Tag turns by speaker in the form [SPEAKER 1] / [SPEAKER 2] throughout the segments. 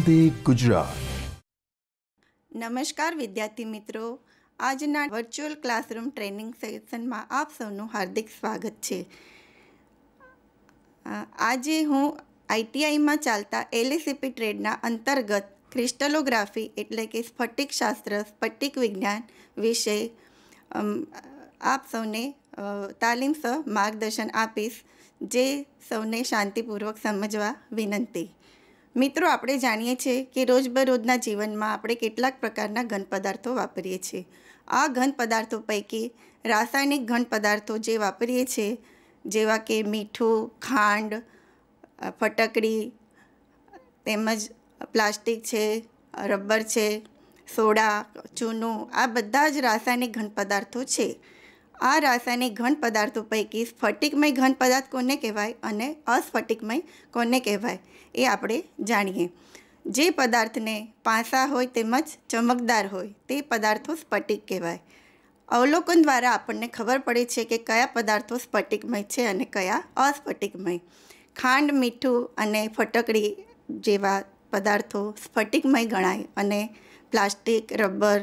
[SPEAKER 1] વંદે ગુજરાત નમસ્કાર વિદ્યાર્થી મિત્રો આજના વર્ચ્યુઅલ ક્લાસરૂમ ટ્રેનિંગ સેશનમાં આપ સૌનું હાર્દિક સ્વાગત છે આજે હું આઈટીઆઈમાં ચાલતા એલએસીપી ટ્રેડના અંતર્ગત ક્રિસ્ટલોગ્રાફી એટલે કે સ્ફટિકશાસ્ત્ર સ્ફટિક વિજ્ઞાન વિશે આપ સૌને તાલીમ સહ માર્ગદર્શન આપીશ જે સૌને શાંતિપૂર્વક સમજવા વિનંતી મિત્રો આપણે જાણીએ છીએ કે રોજબરોજના જીવનમાં આપણે કેટલાક પ્રકારના ઘન પદાર્થો વાપરીએ છીએ આ ઘન પદાર્થો પૈકી રાસાયણિક ઘન પદાર્થો જે વાપરીએ છીએ જેવા કે મીઠું ખાંડ ફટકડી તેમજ પ્લાસ્ટિક છે રબર છે સોડા ચૂનું આ બધા જ રાસાયણિક ઘન પદાર્થો છે આ રાસાયણિક ઘન પદાર્થો પૈકી સ્ફટિકમય ઘન પદાર્થ કોને કહેવાય અને અસ્ફટિકમય કોને કહેવાય એ આપણે જાણીએ જે પદાર્થને પાસા હોય તેમજ ચમકદાર હોય તે પદાર્થો સ્ફટિક કહેવાય અવલોકન દ્વારા આપણને ખબર પડે છે કે કયા પદાર્થો સ્ફટિકમય છે અને કયા અસ્ફટિકમય ખાંડ મીઠું અને ફટકડી જેવા પદાર્થો સ્ફટિકમય ગણાય અને પ્લાસ્ટિક રબર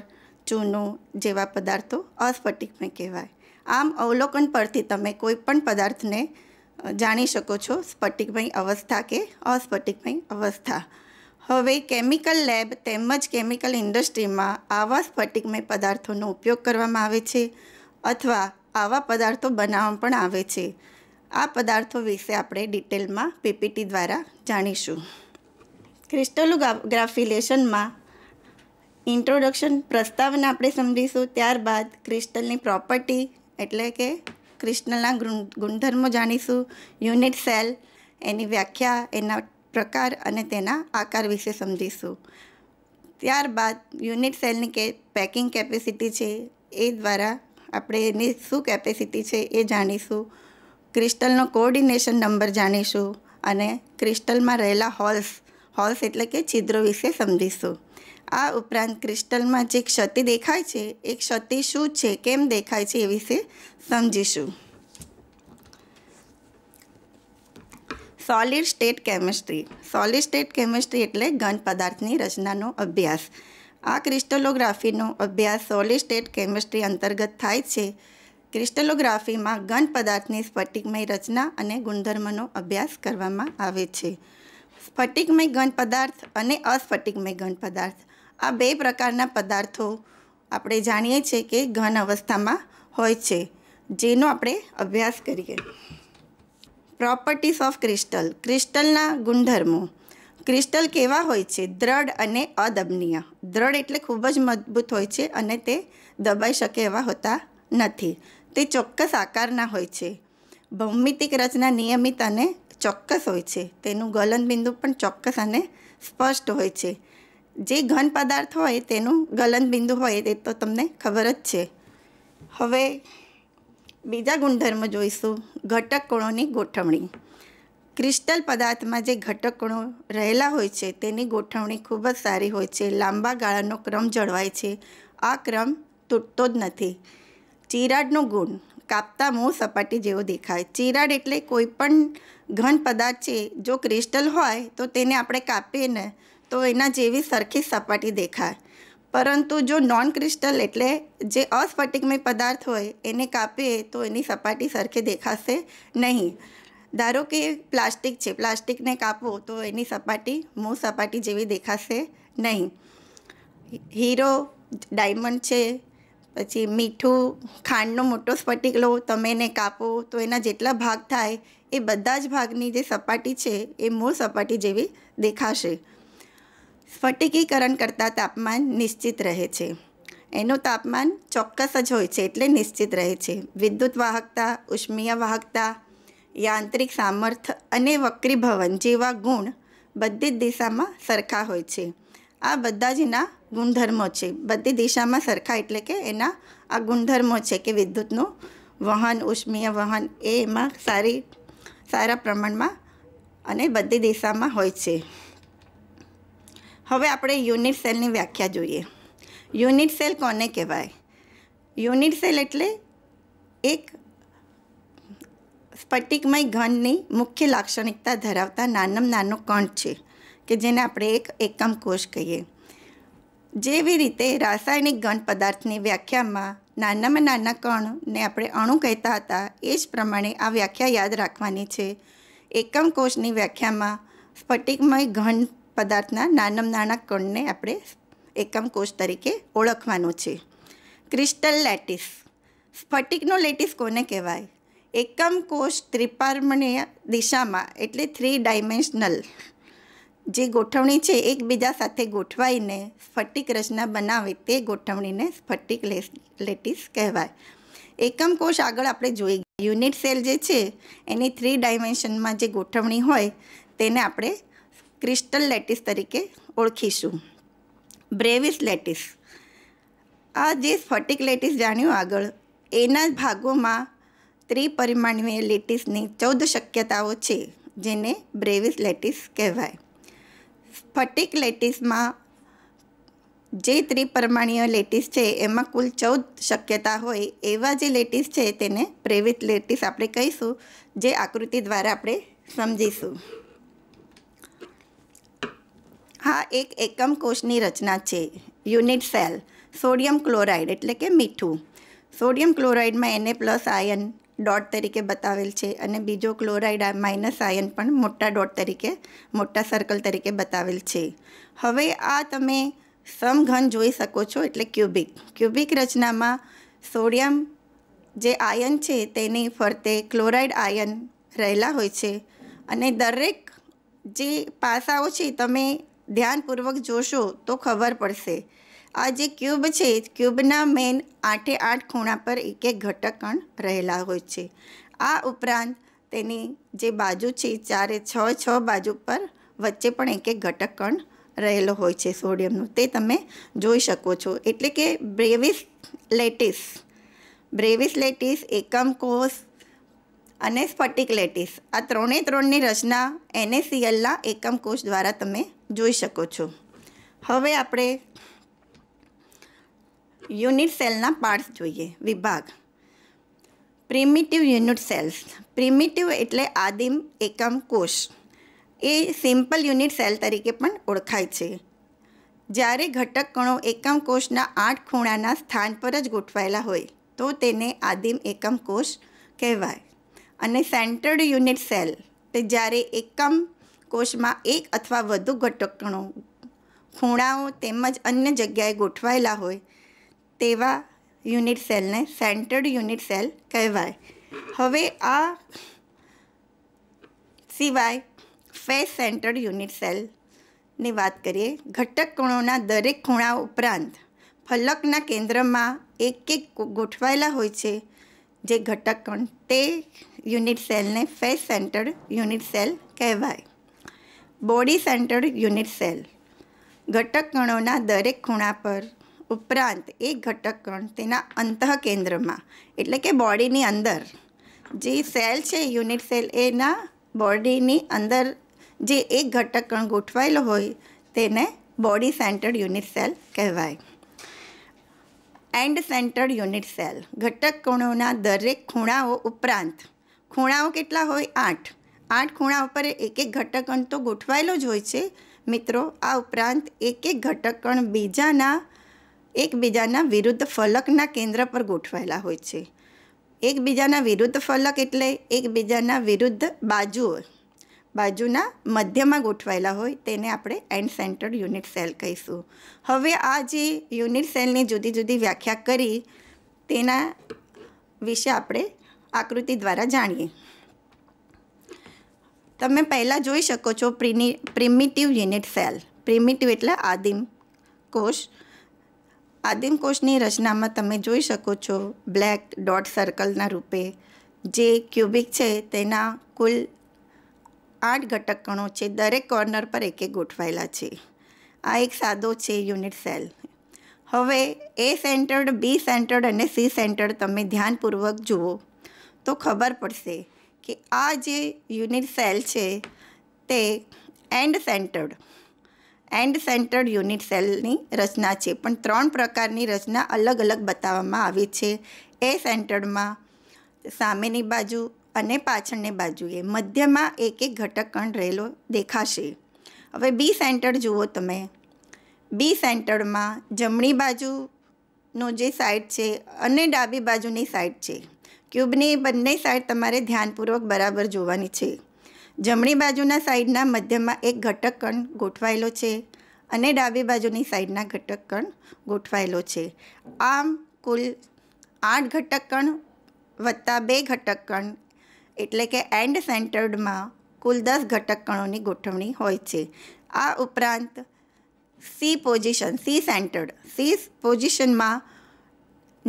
[SPEAKER 1] ચૂનો જેવા પદાર્થો અસ્ફટિકમય કહેવાય આમ અવલોકન પરથી તમે કોઈ પણ પદાર્થને જાણી શકો છો સ્ફટિકમય અવસ્થા કે અસ્ફટિકમય અવસ્થા હવે કેમિકલ લેબ તેમજ કેમિકલ ઇન્ડસ્ટ્રીમાં આવા સ્ફટિકમય પદાર્થોનો ઉપયોગ કરવામાં આવે છે અથવા આવા પદાર્થો બનાવવામાં પણ આવે છે આ પદાર્થો વિશે આપણે ડિટેલમાં પીપીટી દ્વારા જાણીશું ક્રિસ્ટલોગ્રાફિલેશનમાં ઇન્ટ્રોડક્શન પ્રસ્તાવના આપણે સમજીશું ત્યારબાદ ક્રિસ્ટલની પ્રોપર્ટી એટલે કે ક્રિસ્ટલના ગુણધર્મો જાણીશું યુનિટ સેલ એની વ્યાખ્યા એના પ્રકાર અને તેના આકાર વિશે સમજીશું ત્યારબાદ યુનિટ સેલની કે પેકિંગ કેપેસિટી છે એ દ્વારા આપણે એની શું કેપેસિટી છે એ જાણીશું ક્રિસ્ટલનો કોઓર્ડિનેશન નંબર જાણીશું અને ક્રિસ્ટલમાં રહેલા હોલ્સ હોલ્સ એટલે કે છિદ્રો વિશે સમજીશું આ ઉપરાંત ક્રિસ્ટલમાં જે ક્ષતિ દેખાય છે એ ક્ષતિ શું છે કેમ દેખાય છે એ વિશે સમજીશું solid state chemistry solid state chemistry એટલે ઘન પદાર્થની રચનાનો અભ્યાસ આ ક્રિસ્ટલોગ્રાફીનો અભ્યાસ સોલિડ સ્ટેટ કેમિસ્ટ્રી અંતર્ગત થાય છે ક્રિસ્ટલોગ્રાફીમાં ઘન પદાર્થની સ્ફટિકમય રચના અને ગુણધર્મનો અભ્યાસ કરવામાં આવે છે સ્ફટિકમય ઘન પદાર્થ અને અસ્ફટિકમય ઘન પદાર્થ આ બે પ્રકારના પદાર્થો આપણે જાણીએ છીએ કે ઘન અવસ્થામાં હોય છે જેનો આપણે અભ્યાસ કરીએ પ્રોપર્ટીસ ઓફ ક્રિસ્ટલ ક્રિસ્ટલના ગુણધર્મો ક્રિસ્ટલ કેવા હોય છે દ્રઢ અને અદમનીય દ્રઢ એટલે ખૂબ જ મજબૂત હોય છે અને તે દબાઈ શકે એવા હોતા નથી તે ચોક્કસ આકારના હોય છે ભૌમિતિક રચના નિયમિત અને ચોક્કસ હોય છે તેનું ગલનબિંદુ પણ ચોક્કસ અને સ્પષ્ટ હોય છે જે ઘન પદાર્થ હોય તેનું ગલનબિંદુ હોય તે તો તમને ખબર જ છે હવે બીજા ગુણધર્મ જોઈશું ઘટક ગોઠવણી ક્રિસ્ટલ પદાર્થમાં જે ઘટકણો રહેલા હોય છે તેની ગોઠવણી ખૂબ જ સારી હોય છે લાંબા ગાળાનો ક્રમ જળવાય છે આ ક્રમ તૂટતો જ નથી ચિરાડનો ગુણ કાપતા મોં સપાટી જેવો દેખાય ચિરાડ એટલે કોઈ પણ ઘન પદાર્થ છે જો ક્રિસ્ટલ હોય તો તેને આપણે કાપીએ ને તો એના જેવી સરખી સપાટી દેખાય પરંતુ જો નોન ક્રિસ્ટલ એટલે જે અસ્ફટિકમય પદાર્થ હોય એને કાપીએ તો એની સપાટી સરખી દેખાશે નહીં ધારો કે પ્લાસ્ટિક છે પ્લાસ્ટિકને કાપો તો એની સપાટી મૂળ સપાટી જેવી દેખાશે નહીં હીરો ડાયમંડ છે પછી મીઠું ખાંડનો મોટો સ્ફટિક લો તમે એને કાપો તો એના જેટલા ભાગ થાય એ બધા જ ભાગની જે સપાટી છે એ મૂળ સપાટી જેવી દેખાશે સ્ફટિકીકરણ કરતાં તાપમાન નિશ્ચિત રહે છે એનું તાપમાન ચોક્કસ જ હોય છે એટલે નિશ્ચિત રહે છે વિદ્યુત વાહકતા ઉષ્મીય વાહકતા યાંત્રિક સામર્થ્ય અને વક્રીભવન જેવા ગુણ બધી જ દિશામાં સરખા હોય છે આ બધા જ એના ગુણધર્મો છે બધી દિશામાં સરખા એટલે કે એના આ ગુણધર્મો છે કે વિદ્યુતનું વહન ઉષ્મીય વહન એ એમાં સારી સારા પ્રમાણમાં અને બધી દિશામાં હોય છે હવે આપણે યુનિટ સેલની વ્યાખ્યા જોઈએ યુનિટ સેલ કોને કહેવાય યુનિટ સેલ એટલે એક સ્ફટિકમય ઘનની મુખ્ય લાક્ષણિકતા ધરાવતા નાનામાં નાનો કણ છે કે જેને આપણે એક એકમ કોષ કહીએ જેવી રીતે રાસાયણિક ઘન પદાર્થની વ્યાખ્યામાં નાનામાં નાના કણને આપણે અણુ કહેતા હતા એ જ પ્રમાણે આ વ્યાખ્યા યાદ રાખવાની છે એકમ કોષની વ્યાખ્યામાં સ્ફટિકમય ઘન પદાર્થના નાનમ નાના કણને આપણે એકમ કોષ તરીકે ઓળખવાનો છે ક્રિસ્ટલ લેટિસ સ્ફટિકનો લેટિસ કોને કહેવાય એકમ કોષ ત્રિપાર્મણીય દિશામાં એટલે થ્રી ડાયમેન્શનલ જે ગોઠવણી છે એકબીજા સાથે ગોઠવાઈને સ્ફટિક રચના બનાવે તે ગોઠવણીને સ્ફટિક લેટિસ કહેવાય એકમ કોષ આગળ આપણે જોઈ યુનિટ સેલ જે છે એની થ્રી ડાયમેન્શનમાં જે ગોઠવણી હોય તેને આપણે ક્રિસ્ટલ લેટિસ તરીકે ઓળખીશું બ્રેવિસ લેટિસ આ જે સ્ફટિક લેટિસ જાણ્યું આગળ એના ભાગોમાં ત્રિપરિમાણીય લેટિસની ચૌદ શક્યતાઓ છે જેને બ્રેવિસ લેટિસ કહેવાય સ્ફટિક લેટિસમાં જે ત્રિપરમાણીય લેટિસ છે એમાં કુલ ચૌદ શક્યતા હોય એવા જે લેટિસ છે તેને બ્રેવિસ લેટિસ આપણે કહીશું જે આકૃતિ દ્વારા આપણે સમજીશું આ એક એકમ કોષની રચના છે યુનિટ સેલ સોડિયમ ક્લોરાઇડ એટલે કે મીઠું સોડિયમ ક્લોરાઇડમાં એને પ્લસ આયન ડોટ તરીકે બતાવેલ છે અને બીજો ક્લોરાઇડ માઇનસ આયન પણ મોટા ડોટ તરીકે મોટા સર્કલ તરીકે બતાવેલ છે હવે આ તમે સમઘન જોઈ શકો છો એટલે ક્યુબિક ક્યુબિક રચનામાં સોડિયમ જે આયન છે તેની ફરતે ક્લોરાઇડ આયન રહેલા હોય છે અને દરેક જે પાસાઓ છે તમે ધ્યાનપૂર્વક જોશો તો ખબર પડશે આ જે ક્યુબ છે ક્યુબના મેન આઠે આઠ ખૂણા પર એક એક ઘટક કણ રહેલા હોય છે આ ઉપરાંત તેની જે બાજુ છે ચારે છ છ બાજુ પર વચ્ચે પણ એક એક ઘટક કણ રહેલો હોય છે સોડિયમનું તે તમે જોઈ શકો છો એટલે કે બ્રેવિસ લેટિસ બ્રેવિસ લેટિસ એકમ કોષ અને સ્ફટિક લેટિસ આ ત્રણે ત્રણની રચના એનએસીએલના એકમ કોષ દ્વારા તમે જોઈ શકો છો હવે આપણે યુનિટ સેલના પાર્ટ્સ જોઈએ વિભાગ પ્રિમિટિવ યુનિટ સેલ્સ પ્રિમિટિવ એટલે આદિમ એકમ કોષ એ સિમ્પલ યુનિટ સેલ તરીકે પણ ઓળખાય છે જ્યારે ઘટક કણો એકમ કોષના આઠ ખૂણાના સ્થાન પર જ ગોઠવાયેલા હોય તો તેને આદિમ એકમ કોષ કહેવાય અને સેન્ટર્ડ યુનિટ સેલ તે જ્યારે એકમ કોષમાં એક અથવા વધુ ઘટકણો ખૂણાઓ તેમજ અન્ય જગ્યાએ ગોઠવાયેલા હોય તેવા યુનિટ સેલને સેન્ટર્ડ યુનિટ સેલ કહેવાય હવે આ સિવાય ફેસ સેન્ટર્ડ યુનિટ સેલની વાત કરીએ ઘટક કણોના દરેક ખૂણા ઉપરાંત ફલકના કેન્દ્રમાં એક એક ગોઠવાયેલા હોય છે જે ઘટક કણ તે યુનિટ સેલને ફેસ સેન્ટર્ડ યુનિટ સેલ કહેવાય બોડી સેન્ટર્ડ યુનિટ સેલ ઘટક કણોના દરેક ખૂણા પર ઉપરાંત એક ઘટક કણ તેના અંતઃકેન્દ્રમાં એટલે કે બોડીની અંદર જે સેલ છે યુનિટ સેલ એના બોડીની અંદર જે એક ઘટક કણ ગોઠવાયેલો હોય તેને બોડી સેન્ટર્ડ યુનિટ સેલ કહેવાય એન્ડ સેન્ટર્ડ યુનિટ સેલ ઘટક કણોના દરેક ખૂણાઓ ઉપરાંત ખૂણાઓ કેટલા હોય આઠ આઠ ખૂણા ઉપર એક એક ઘટકણ તો ગોઠવાયેલો જ હોય છે મિત્રો આ ઉપરાંત એક એક ઘટકણ બીજાના એકબીજાના વિરુદ્ધ ફલકના કેન્દ્ર પર ગોઠવાયેલા હોય છે એકબીજાના વિરુદ્ધ ફલક એટલે એકબીજાના વિરુદ્ધ બાજુઓ બાજુના મધ્યમાં ગોઠવાયેલા હોય તેને આપણે એન્ડ સેન્ટર યુનિટ સેલ કહીશું હવે આ જે યુનિટ સેલની જુદી જુદી વ્યાખ્યા કરી તેના વિશે આપણે આકૃતિ દ્વારા જાણીએ તમે પહેલાં જોઈ શકો છો પ્રિની પ્રિમિટિવ યુનિટ સેલ પ્રિમિટિવ એટલે આદિમ કોષ આદિમ કોષની રચનામાં તમે જોઈ શકો છો બ્લેક ડોટ સર્કલના રૂપે જે ક્યુબિક છે તેના કુલ આઠ ઘટક કણો છે દરેક કોર્નર પર એક એક ગોઠવાયેલા છે આ એક સાદો છે યુનિટ સેલ હવે એ સેન્ટર્ડ બી સેન્ટર્ડ અને સી સેન્ટર્ડ તમે ધ્યાનપૂર્વક જુઓ તો ખબર પડશે કે આ જે યુનિટ સેલ છે તે end centred end centred unit સેલની રચના છે પણ ત્રણ પ્રકારની રચના અલગ અલગ બતાવવામાં આવી છે એ સેન્ટર્ડમાં સામેની બાજુ અને પાછળની બાજુએ મધ્યમાં એક એક ઘટક કણ રહેલો દેખાશે હવે બી સેન્ટર્ડ જુઓ તમે બી સેન્ટર્ડમાં જમણી બાજુનો જે સાઈડ છે અને ડાબી બાજુની સાઈડ છે ક્યુબની બંને સાઈડ તમારે ધ્યાનપૂર્વક બરાબર જોવાની છે જમણી બાજુના સાઈડના મધ્યમાં એક ઘટક કણ ગોઠવાયેલો છે અને ડાબી બાજુની સાઈડના ઘટક કણ ગોઠવાયેલો છે આમ કુલ આઠ ઘટક કણ વત્તા બે ઘટક કણ એટલે કે એન્ડ સેન્ટર્ડમાં કુલ દસ ઘટક કણોની ગોઠવણી હોય છે આ ઉપરાંત C position C centred C પોઝિશનમાં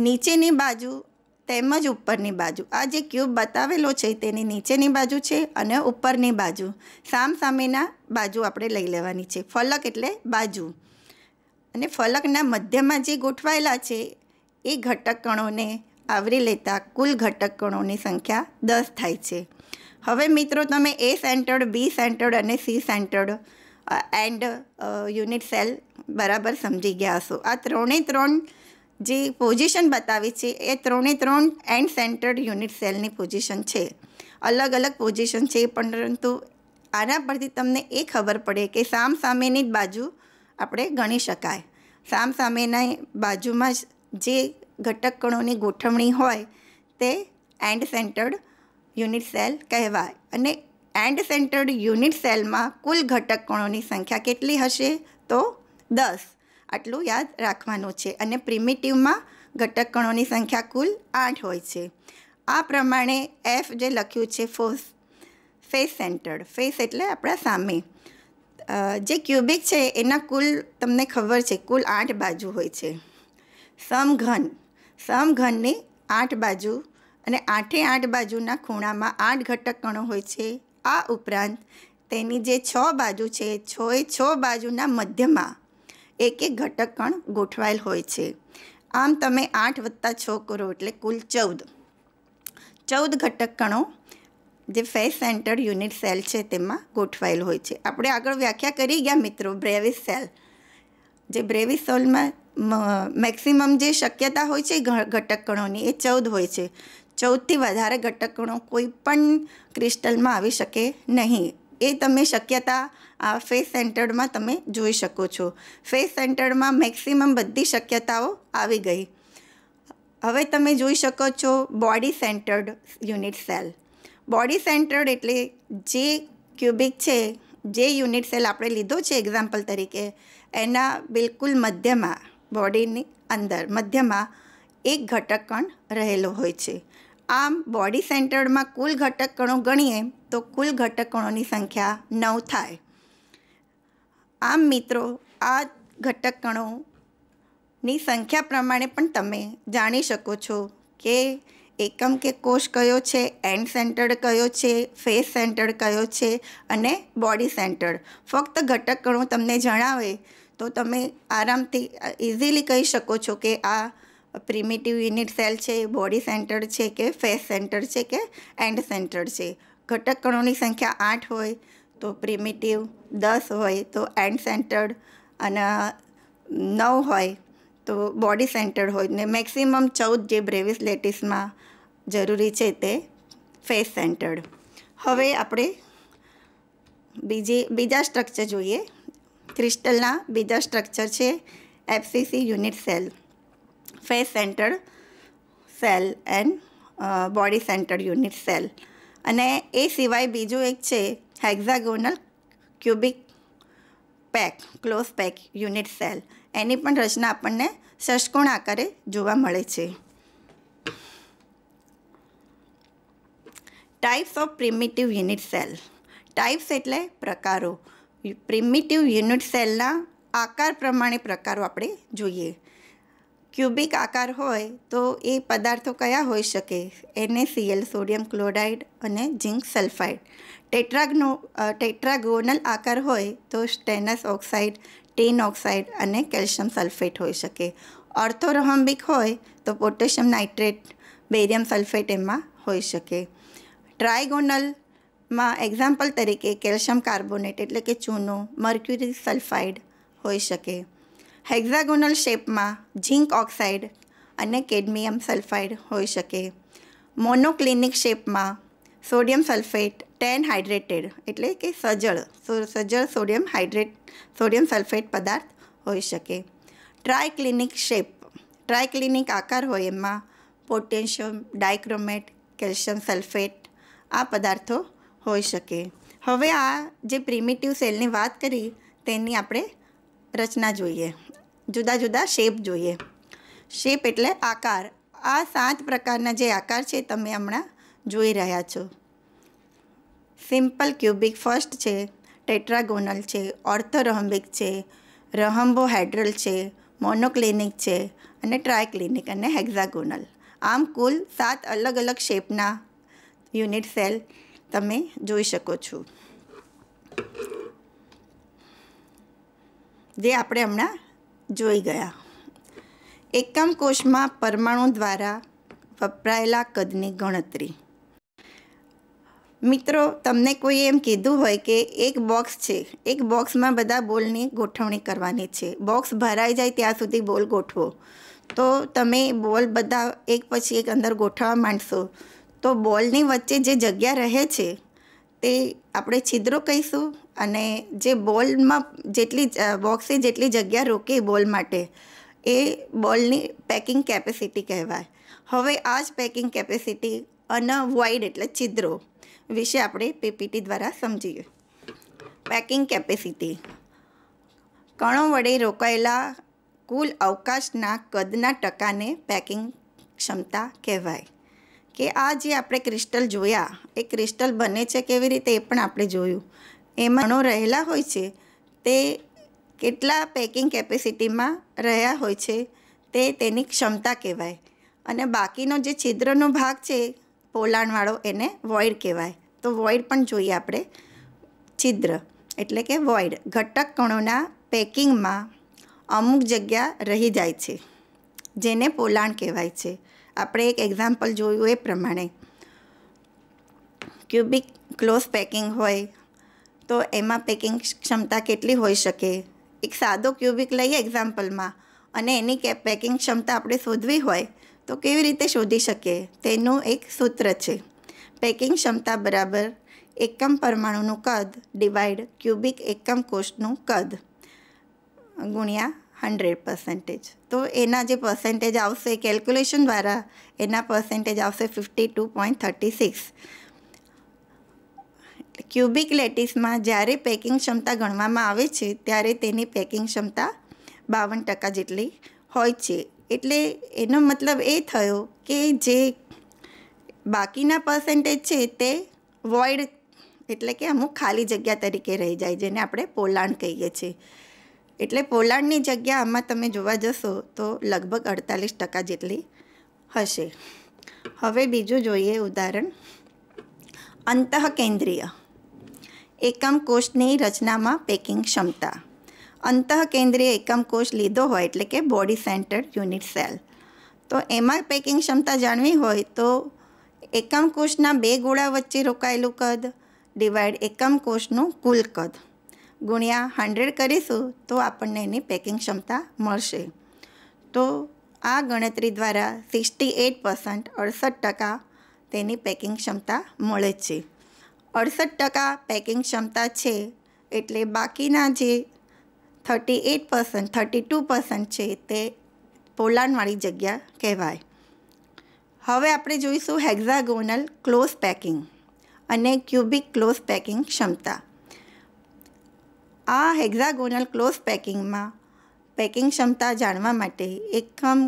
[SPEAKER 1] નીચેની બાજુ તેમજ ઉપરની બાજુ આ જે ક્યુબ બતાવેલો છે તેની નીચેની બાજુ છે અને ઉપરની બાજુ સામસામેના બાજુ આપણે લઈ લેવાની છે ફલક એટલે બાજુ અને ફલકના મધ્યમાં જે ગોઠવાયેલા છે એ ઘટક કણોને આવરી લેતા કુલ ઘટક કણોની સંખ્યા દસ થાય છે હવે મિત્રો તમે એ સેન્ટર્ડ બી સેન્ટર્ડ અને C centred end unit cell બરાબર સમજી ગયા હશો આ ત્રણે ત્રણ જે પોઝિશન બતાવે છે એ ત્રણે ત્રણ એન્ડ સેન્ટર્ડ યુનિટ સેલની પોઝિશન છે અલગ અલગ પોઝિશન છે પરંતુ આના પરથી તમને એ ખબર પડે કે સામ સામેની જ બાજુ આપણે ગણી શકાય સામ સામેના બાજુમાં જે ઘટક કણોની ગોઠવણી હોય તે એન્ડ સેન્ટર્ડ યુનિટ સેલ કહેવાય અને એન્ડ સેન્ટર્ડ યુનિટ સેલમાં કુલ ઘટક કણોની સંખ્યા કેટલી હશે તો દસ આટલું યાદ રાખવાનું છે અને પ્રિમિટિવમાં ઘટક કણોની સંખ્યા કુલ આઠ હોય છે આ પ્રમાણે એફ જે લખ્યું છે ફોસ ફેસ સેન્ટર્ડ ફેસ એટલે આપણા સામે જે ક્યુબિક છે એના કુલ તમને ખબર છે કુલ આઠ બાજુ હોય છે સમઘન સમઘનની આઠ બાજુ અને આઠે આઠ બાજુના ખૂણામાં આઠ ઘટક કણો હોય છે આ ઉપરાંત તેની જે છ બાજુ છે છ એ છ બાજુના મધ્યમાં એક એક ઘટક કણ ગોઠવાયેલ હોય છે આમ તમે આઠ વત્તા છ કરો એટલે કુલ ચૌદ ચૌદ ઘટક કણો જે ફેસ સેન્ટર યુનિટ સેલ છે તેમાં ગોઠવાયેલ હોય છે આપણે આગળ વ્યાખ્યા કરી ગયા મિત્રો બ્રેવિસ સેલ જે બ્રેવિસ સોલમાં મેક્સિમમ જે શક્યતા હોય છે ઘટક કણોની એ ચૌદ હોય છે ચૌદથી વધારે ઘટક કણો કોઈ પણ ક્રિસ્ટલમાં આવી શકે નહીં એ તમે શક્યતા આ ફેસ સેન્ટર્ડમાં તમે જોઈ શકો છો ફેસ સેન્ટર્ડમાં મેક્સિમમ બધી શક્યતાઓ આવી ગઈ હવે તમે જોઈ શકો છો body centred unit cell body centred એટલે જે ક્યુબિક છે જે યુનિટ સેલ આપણે લીધો છે એક્ઝામ્પલ તરીકે એના બિલકુલ મધ્યમાં બોડીની અંદર મધ્યમાં એક ઘટક કણ રહેલો હોય છે આમ બોડી સેન્ટર્ડમાં કુલ ઘટક ગણીએ તો કુલ ઘટક સંખ્યા નવ થાય આમ મિત્રો આ ઘટક સંખ્યા પ્રમાણે પણ તમે જાણી શકો છો કે એકમ કે કોષ કયો છે એન્ડ સેન્ટર્ડ કયો છે ફેસ સેન્ટર્ડ કયો છે અને બોડી સેન્ટર્ડ ફક્ત ઘટક તમને જણાવે તો તમે આરામથી ઇઝીલી કહી શકો છો કે આ પ્રિમિટિવ યુનિટ સેલ છે એ બોડી સેન્ટર છે કે ફેસ સેન્ટર છે કે એન્ડ સેન્ટર છે ઘટક કણોની સંખ્યા આઠ હોય તો પ્રિમિટિવ દસ હોય તો એન્ડ સેન્ટર્ડ અને નવ હોય તો બોડી સેન્ટર્ડ હોય ને મેક્સિમમ ચૌદ જે બ્રેવિસ લેટિસમાં જરૂરી છે તે ફેસ સેન્ટર્ડ હવે આપણે બીજી બીજા સ્ટ્રક્ચર જોઈએ ક્રિસ્ટલના બીજા સ્ટ્રક્ચર છે FCC unit cell face centered cell end body centre unit cell અને એ સિવાય બીજું એક છે hexagonal cubic pack close pack unit cell એની પણ રચના આપણને ષષ્કોણ આકારે જોવા મળે છે types of primitive unit cell types એટલે પ્રકારો પ્રિમિટિવ યુનિટ સેલના આકાર પ્રમાણે પ્રકારો આપણે જોઈએ ક્યુબિક આકાર હોય તો એ પદાર્થો કયા હોઈ શકે એનએસીએલ સોડિયમ ક્લોરાઇડ અને ઝિંક સલ્ફાઇડ ટેટ્રાગનો ટેટ્રાગોનલ આકાર હોય તો સ્ટેનસ ઓક્સાઇડ ટીન ઓક્સાઇડ અને કેલ્શિયમ સલ્ફેટ હોઈ શકે ઓર્થોરહોમ્બિક હોય તો પોટેશિયમ નાઇટ્રેટ બેરિયમ સલ્ફેટ એમાં હોઈ શકે ટ્રાયગોનલમાં એક્ઝામ્પલ તરીકે કેલ્શિયમ કાર્બોનેટ એટલે કે ચૂનો મર્ક્યુરી સલ્ફાઇડ હોઈ શકે હેક્ઝાગોનલ શેપમાં ઝિંક ઓક્સાઇડ અને કેડમિયમ સલ્ફાઇડ હોઈ શકે મોનોક્લિનિક શેપમાં સોડિયમ સલ્ફેટ ટેન હાઇડ્રેટેડ એટલે કે સજળ સજળ સોડિયમ હાઇડ્રેટ સોડિયમ સલ્ફેટ પદાર્થ હોઈ શકે ટ્રાયક્લિનિક શેપ ટ્રાયક્લિનિક આકાર હોય એમાં પોટેશિયમ ડાયક્રોમેટ કેલ્શિયમ સલ્ફેટ આ પદાર્થો હોઈ શકે હવે આ જે પ્રિમિટિવ સેલની વાત કરી તેની આપણે રચના જોઈએ જુદા જુદા શેપ જોઈએ શેપ એટલે આકાર આ સાત પ્રકારના જે આકાર છે તમે હમણાં જોઈ રહ્યા છો સિમ્પલ ક્યુબિક ફર્સ્ટ છે ટેટ્રાગોનલ છે ઓર્થોરહમ્બિક છે રહમ્બોહેડ્રલ છે મોનોક્લિનિક છે અને ટ્રાયક્લિનિક અને હેક્ઝાગોનલ આમ કુલ સાત અલગ અલગ શેપના યુનિટ સેલ તમે જોઈ શકો છો જે આપણે હમણાં જોઈ ગયા એકમ કોષમાં પરમાણુ દ્વારા વપરાયેલા કદની ગણતરી મિત્રો તમને કોઈ એમ કીધું હોય કે એક બોક્સ છે એક બોક્સમાં બધા બોલની ગોઠવણી કરવાની છે બોક્સ ભરાઈ જાય ત્યાં સુધી બોલ ગોઠવો તો તમે બોલ બધા એક પછી એક અંદર ગોઠવવા માંડશો તો બોલની વચ્ચે જે જગ્યા રહે છે તે આપણે છિદ્રો કહીશું અને જે બોલમાં જેટલી બોક્સે જેટલી જગ્યા રોકે બોલ માટે એ બોલની પેકિંગ કેપેસિટી કહેવાય હવે આ જ પેકિંગ કેપેસિટી અને વોઇડ એટલે છિદ્રો વિશે આપણે પીપીટી દ્વારા સમજીએ પેકિંગ કેપેસિટી કણો વડે રોકાયેલા કુલ અવકાશના કદના ટકાને પેકિંગ ક્ષમતા કહેવાય કે આ જે આપણે ક્રિસ્ટલ જોયા એ ક્રિસ્ટલ બને છે કેવી રીતે એ પણ આપણે જોયું એમાં અણુ રહેલા હોય છે તે કેટલા પેકિંગ કેપેસિટીમાં રહ્યા હોય છે તે તેની ક્ષમતા કહેવાય અને બાકીનો જે છિદ્રનો ભાગ છે પોલાણવાળો એને વોઇડ કહેવાય તો વોઇડ પણ જોઈએ આપણે છિદ્ર એટલે કે વોઇડ ઘટક કણોના પેકિંગમાં અમુક જગ્યા રહી જાય છે જેને પોલાણ કહેવાય છે આપણે એક એક્ઝામ્પલ જોયું એ પ્રમાણે ક્યુબિક ક્લોઝ પેકિંગ હોય તો એમાં પેકિંગ ક્ષમતા કેટલી હોઈ શકે એક સાદો ક્યુબિક લઈએ એક્ઝામ્પલમાં અને એની કે પેકિંગ ક્ષમતા આપણે શોધવી હોય તો કેવી રીતે શોધી શકીએ તેનું એક સૂત્ર છે પેકિંગ ક્ષમતા બરાબર એકમ પરમાણુનું કદ ડિવાઈડ ક્યુબિક એકમ કોષનું કદ ગુણ્યા હન્ડ્રેડ પર્સન્ટેજ તો એના જે પર્સન્ટેજ આવશે કેલ્ક્યુલેશન દ્વારા એના પર્સન્ટેજ આવશે fifty two point thirty six cubic લેટિસમાં જ્યારે પેકિંગ ક્ષમતા ગણવામાં આવે છે ત્યારે તેની પેકિંગ ક્ષમતા બાવન ટકા જેટલી હોય છે એટલે એનો મતલબ એ થયો કે જે બાકીના પર્સન્ટેજ છે તે વોઇડ એટલે કે અમુક ખાલી જગ્યા તરીકે રહી જાય જેને આપણે પોલાણ કહીએ છીએ એટલે પોલાણની જગ્યા આમાં તમે જોવા જશો તો લગભગ અડતાલીસ ટકા જેટલી હશે હવે બીજું જોઈએ ઉદાહરણ અંતઃકેન્દ્રીય એકમ કોષની રચનામાં પેકિંગ ક્ષમતા અંતઃકેન્દ્રીય એકમ કોષ લીધો હોય એટલે કે બોડી સેન્ટર યુનિટ સેલ તો એમાં પેકિંગ ક્ષમતા જાણવી હોય તો એકમ કોષના બે ગોળા વચ્ચે રોકાયેલું કદ ડિવાઈડ એકમ કોષનું કુલ કદ ગુણ્યા હંડ્રેડ કરીશું તો આપણને એની પેકિંગ ક્ષમતા મળશે તો આ ગણતરી દ્વારા સિક્સટી એટ પર્સન્ટ અડસઠ ટકા તેની પેકિંગ ક્ષમતા મળે છે અડસઠ ટકા પેકિંગ ક્ષમતા છે એટલે બાકીના જે thirty eight percent thirty two percent છે તે પોલાણવાળી જગ્યા કહેવાય હવે આપણે જોઈશું હેક્ઝાગોનલ ક્લોઝ પેકિંગ અને ક્યુબિક ક્લોઝ પેકિંગ ક્ષમતા આ હેક્ઝાગોનલ ક્લોઝ પેકિંગમાં પેકિંગ ક્ષમતા જાણવા માટે એકમ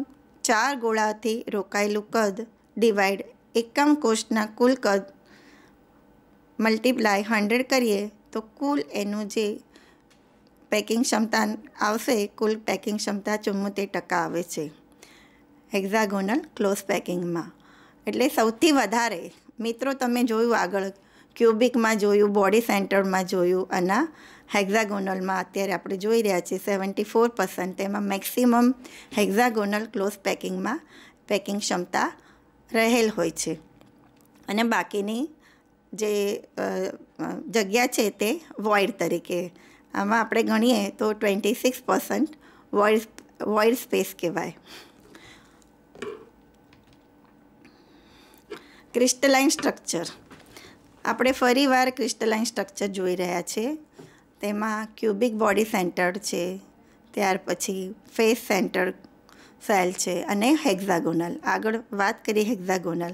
[SPEAKER 1] ચાર ગોળાથી રોકાયેલું કદ ડિવાઈડ એકમ કોષ્ટના કુલ કદ મલ્ટીપ્લાય હંડ્રેડ કરીએ તો કુલ એનું જે પેકિંગ ક્ષમતા આવશે કુલ પેકિંગ ક્ષમતા ચુમ્મોતેર ટકા આવે છે હેક્ઝાગોનલ ક્લોઝ પેકિંગમાં એટલે સૌથી વધારે મિત્રો તમે જોયું આગળ ક્યુબિકમાં જોયું બોડી સેન્ટરમાં જોયું અને હેક્ઝાગોનલમાં અત્યારે આપણે જોઈ રહ્યા છીએ સેવન્ટી ફોર પર્સન્ટ તેમાં મેક્સિમમ હેક્ઝાગોનલ ક્લોઝ પેકિંગમાં પેકિંગ ક્ષમતા રહેલ હોય છે અને બાકીની જે જગ્યા છે તે વોઇડ તરીકે આમાં આપણે ગણીએ તો twenty six percent void void space કહેવાય ક્રિસ્ટલાઇન સ્ટ્રક્ચર આપણે ફરીવાર ક્રિસ્ટલાઇન સ્ટ્રક્ચર જોઈ રહ્યા છીએ તેમાં ક્યુબિક બોડી સેન્ટર છે ત્યાર પછી ફેસ સેન્ટર સેલ છે અને હેક્ઝાગોનલ આગળ વાત કરીએ હેક્ઝાગોનલ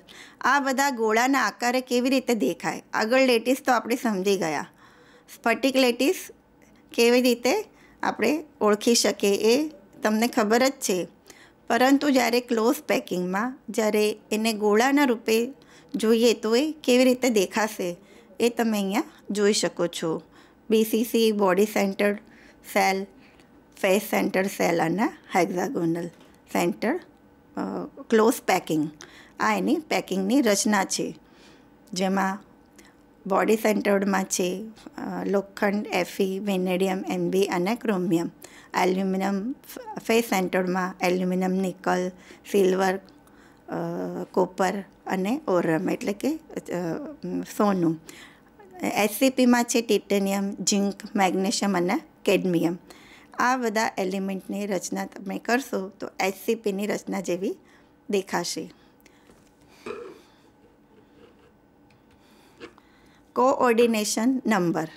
[SPEAKER 1] આ બધા ગોળાના આકારે કેવી રીતે દેખાય આગળ લેટિસ તો આપણે સમજી ગયા સ્ફટિક લેટિસ કેવી રીતે આપણે ઓળખી શકીએ એ તમને ખબર જ છે પરંતુ જ્યારે ક્લોઝ પેકિંગમાં જ્યારે એને ગોળાના રૂપે જોઈએ તો એ કેવી રીતે દેખાશે એ તમે અહીંયા જોઈ શકો છો BCC body centre cell face centre cell અને હેક્ઝાગોનલ સેન્ટર ક્લોઝ પેકિંગ આ એની પેકિંગની રચના છે જેમાં બોડી સેન્ટર્ડમાં છે લોખંડ એફી વેનેડિયમ એમબી અને ક્રોમિયમ એલ્યુમિનિયમ ફેસ સેન્ટર્ડમાં એલ્યુમિનિયમ નિકલ સિલ્વર કોપર અને ઓરમ એટલે કે સોનું એસસીપીમાં છે ટિટેનિયમ ઝીંક મેગ્નેશિયમ અને કેડમિયમ આ બધા એલિમેન્ટની રચના તમે કરશો તો એસસીપીની રચના જેવી દેખાશે કોઓર્ડિનેશન નંબર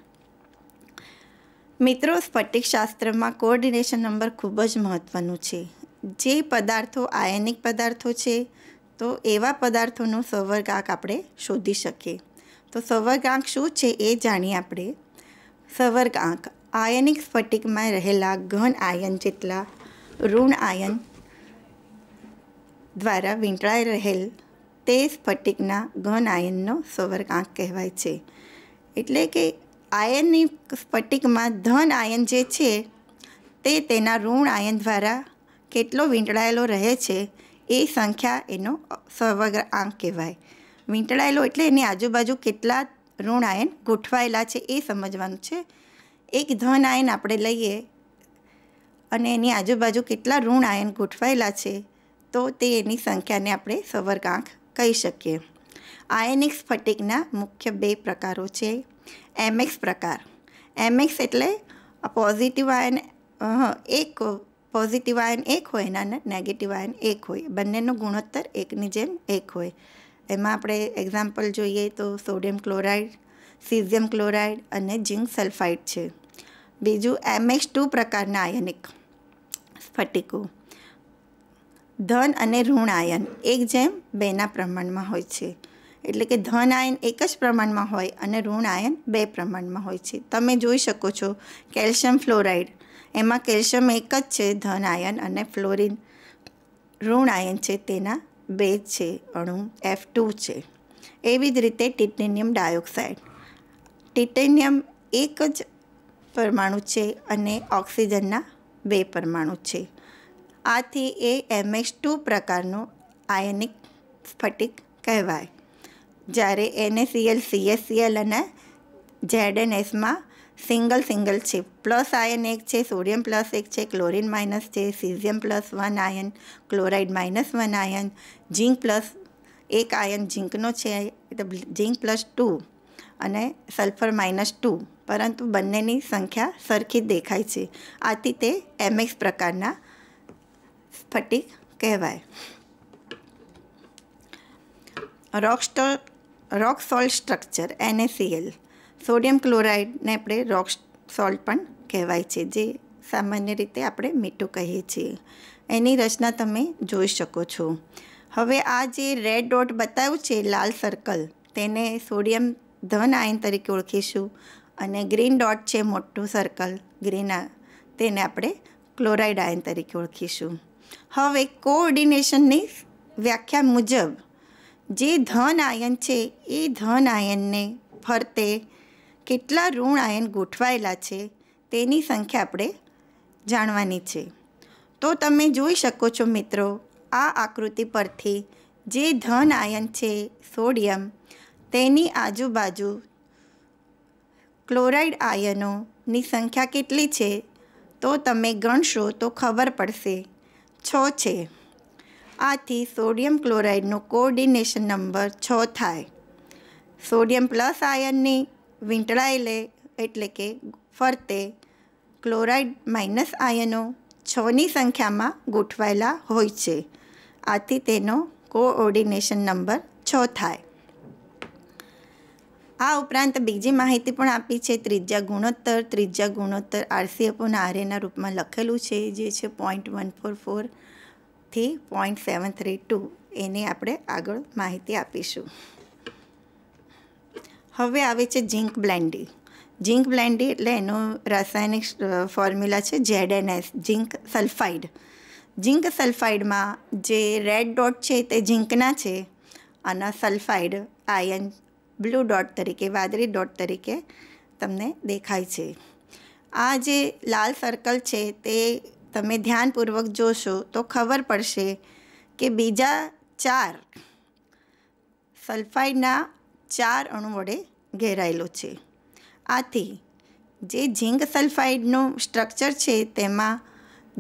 [SPEAKER 1] મિત્રો સ્ફટિકશાસ્ત્રમાં કોઓર્ડિનેશન નંબર ખૂબ જ મહત્ત્વનું છે જે પદાર્થો આયનિક પદાર્થો છે તો એવા પદાર્થોનું સંવર્ગાક આપણે શોધી શકીએ તો સંવર્ગાંક શું છે એ જાણીએ આપણે આંક આયનિક સ્ફટિકમાં રહેલા ઘન આયન જેટલા ઋણ આયન દ્વારા વીંટળાઈ રહેલ તે સ્ફટિકના ઘન આયનનો આંક કહેવાય છે એટલે કે આયનિક સ્ફટિકમાં ધન આયન જે છે તે તેના ઋણ આયન દ્વારા કેટલો વીંટળાયેલો રહે છે એ સંખ્યા એનો સર્વગ્ર આંક કહેવાય વીંટળાયેલો એટલે એની આજુબાજુ કેટલા ઋણ આયન ગોઠવાયેલા છે એ સમજવાનું છે એક ધન આયન આપણે લઈએ અને એની આજુબાજુ કેટલા ઋણ આયન ગોઠવાયેલા છે તો તે એની સંખ્યાને આપણે સવરકાંક કહી શકીએ આયનિક સ્ફટિકના મુખ્ય બે પ્રકારો છે એમએક્સ પ્રકાર એમએક્સ એટલે પોઝિટિવ આયન એક પોઝિટિવ આયન એક હોય એના નેગેટિવ આયન એક હોય બંનેનો ગુણોત્તર એકની જેમ એક હોય એમાં આપણે એક્ઝામ્પલ જોઈએ તો સોડિયમ ક્લોરાઇડ સીઝિયમ ક્લોરાઇડ અને જિંક સલ્ફાઇડ છે બીજું એમએક્સ ટુ પ્રકારના આયનિક સ્ફટિકો ધન અને ઋણ આયન એક જેમ બેના પ્રમાણમાં હોય છે એટલે કે ધન આયન એક જ પ્રમાણમાં હોય અને ઋણ આયન બે પ્રમાણમાં હોય છે તમે જોઈ શકો છો કેલ્શિયમ ફ્લોરાઇડ એમાં કેલ્શિયમ એક જ છે ધન આયન અને ફ્લોરિન ઋણ આયન છે તેના બે છે અણુ એફ ટુ છે એવી જ રીતે ટિટેનિયમ ડાયોક્સાઇડ ટિટેનિયમ એક જ પરમાણુ છે અને ઓક્સિજનના બે પરમાણુ છે આથી એ એમએચ ટુ પ્રકારનું આયનિક સ્ફટિક કહેવાય જ્યારે એનએસીએલ સીએસસીએલ અને ઝેડએનએસમાં સિંગલ સિંગલ છે પ્લસ આયન એક છે સોડિયમ પ્લસ એક છે ક્લોરિન માઇનસ છે caesium plus one ion chloride minus one ion zinc plus એક આયન ઝીંકનો છે ઝીંક પ્લસ ટુ અને સલ્ફર માઇનસ ટુ પરંતુ બંનેની સંખ્યા સરખી દેખાય છે આથી તે એમએક્સ પ્રકારના સ્ફટિક કહેવાય રોક સ્ટો rock salt structure NaCl sodium ક્લોરાઇડને આપણે રોક સોલ્ટ પણ કહેવાય છે જે સામાન્ય રીતે આપણે મીઠું કહીએ છીએ એની રચના તમે જોઈ શકો છો હવે આ જે રેડ ડોટ બતાવ્યું છે લાલ સર્કલ તેને સોડિયમ ધન આયન તરીકે ઓળખીશું અને ગ્રીન ડોટ છે મોટું સર્કલ ગ્રીન તેને આપણે ક્લોરાઇડ આયન તરીકે ઓળખીશું હવે કોઓર્ડિનેશનની વ્યાખ્યા મુજબ જે ધન આયન છે એ ધન આયનને ફરતે કેટલા ઋણ આયન ગોઠવાયેલા છે તેની સંખ્યા આપણે જાણવાની છે તો તમે જોઈ શકો છો મિત્રો આ આકૃતિ પરથી જે ધન આયન છે સોડિયમ તેની આજુબાજુ ક્લોરાઇડ આયનોની સંખ્યા કેટલી છે તો તમે ગણશો તો ખબર પડશે છ છે આથી સોડિયમ ક્લોરાઇડનો કોર્ડિનેશન નંબર છ થાય સોડિયમ પ્લસ આયનની વીંટળાયેલે એટલે કે ફરતે ક્લોરાઇડ માઇનસ આયનો છની સંખ્યામાં ગોઠવાયેલા હોય છે આથી તેનો કોઓર્ડિનેશન નંબર છ થાય આ ઉપરાંત બીજી માહિતી પણ આપી છે ત્રિજ્યા ગુણોત્તર ત્રિજ્યા ગુણોત્તર આરસી અપોન આરએના રૂપમાં લખેલું છે જે છે પોઈન્ટ વન ફોર ફોરથી પોઈન્ટ સેવન થ્રી ટુ એની આપણે આગળ માહિતી આપીશું હવે આવે છે ઝીંક બ્લેન્ડી ઝીંક બ્લેન્ડી એટલે એનું રાસાયણિક ફોર્મ્યુલા છે Z N S zinc sulphide zinc સલ્ફાઈડમાં જે રેડ ડોટ છે તે ઝીંકના છે અને સલ્ફાઈડ આયન બ્લુ ડોટ તરીકે વાદળી ડોટ તરીકે તમને દેખાય છે આ જે લાલ સર્કલ છે તે તમે ધ્યાનપૂર્વક જોશો તો ખબર પડશે કે બીજા ચાર સલ્ફાઈડના ચાર અણુ વડે ઘેરાયેલો છે આથી જે ઝીંક સલ્ફાઇડનું સ્ટ્રક્ચર છે તેમાં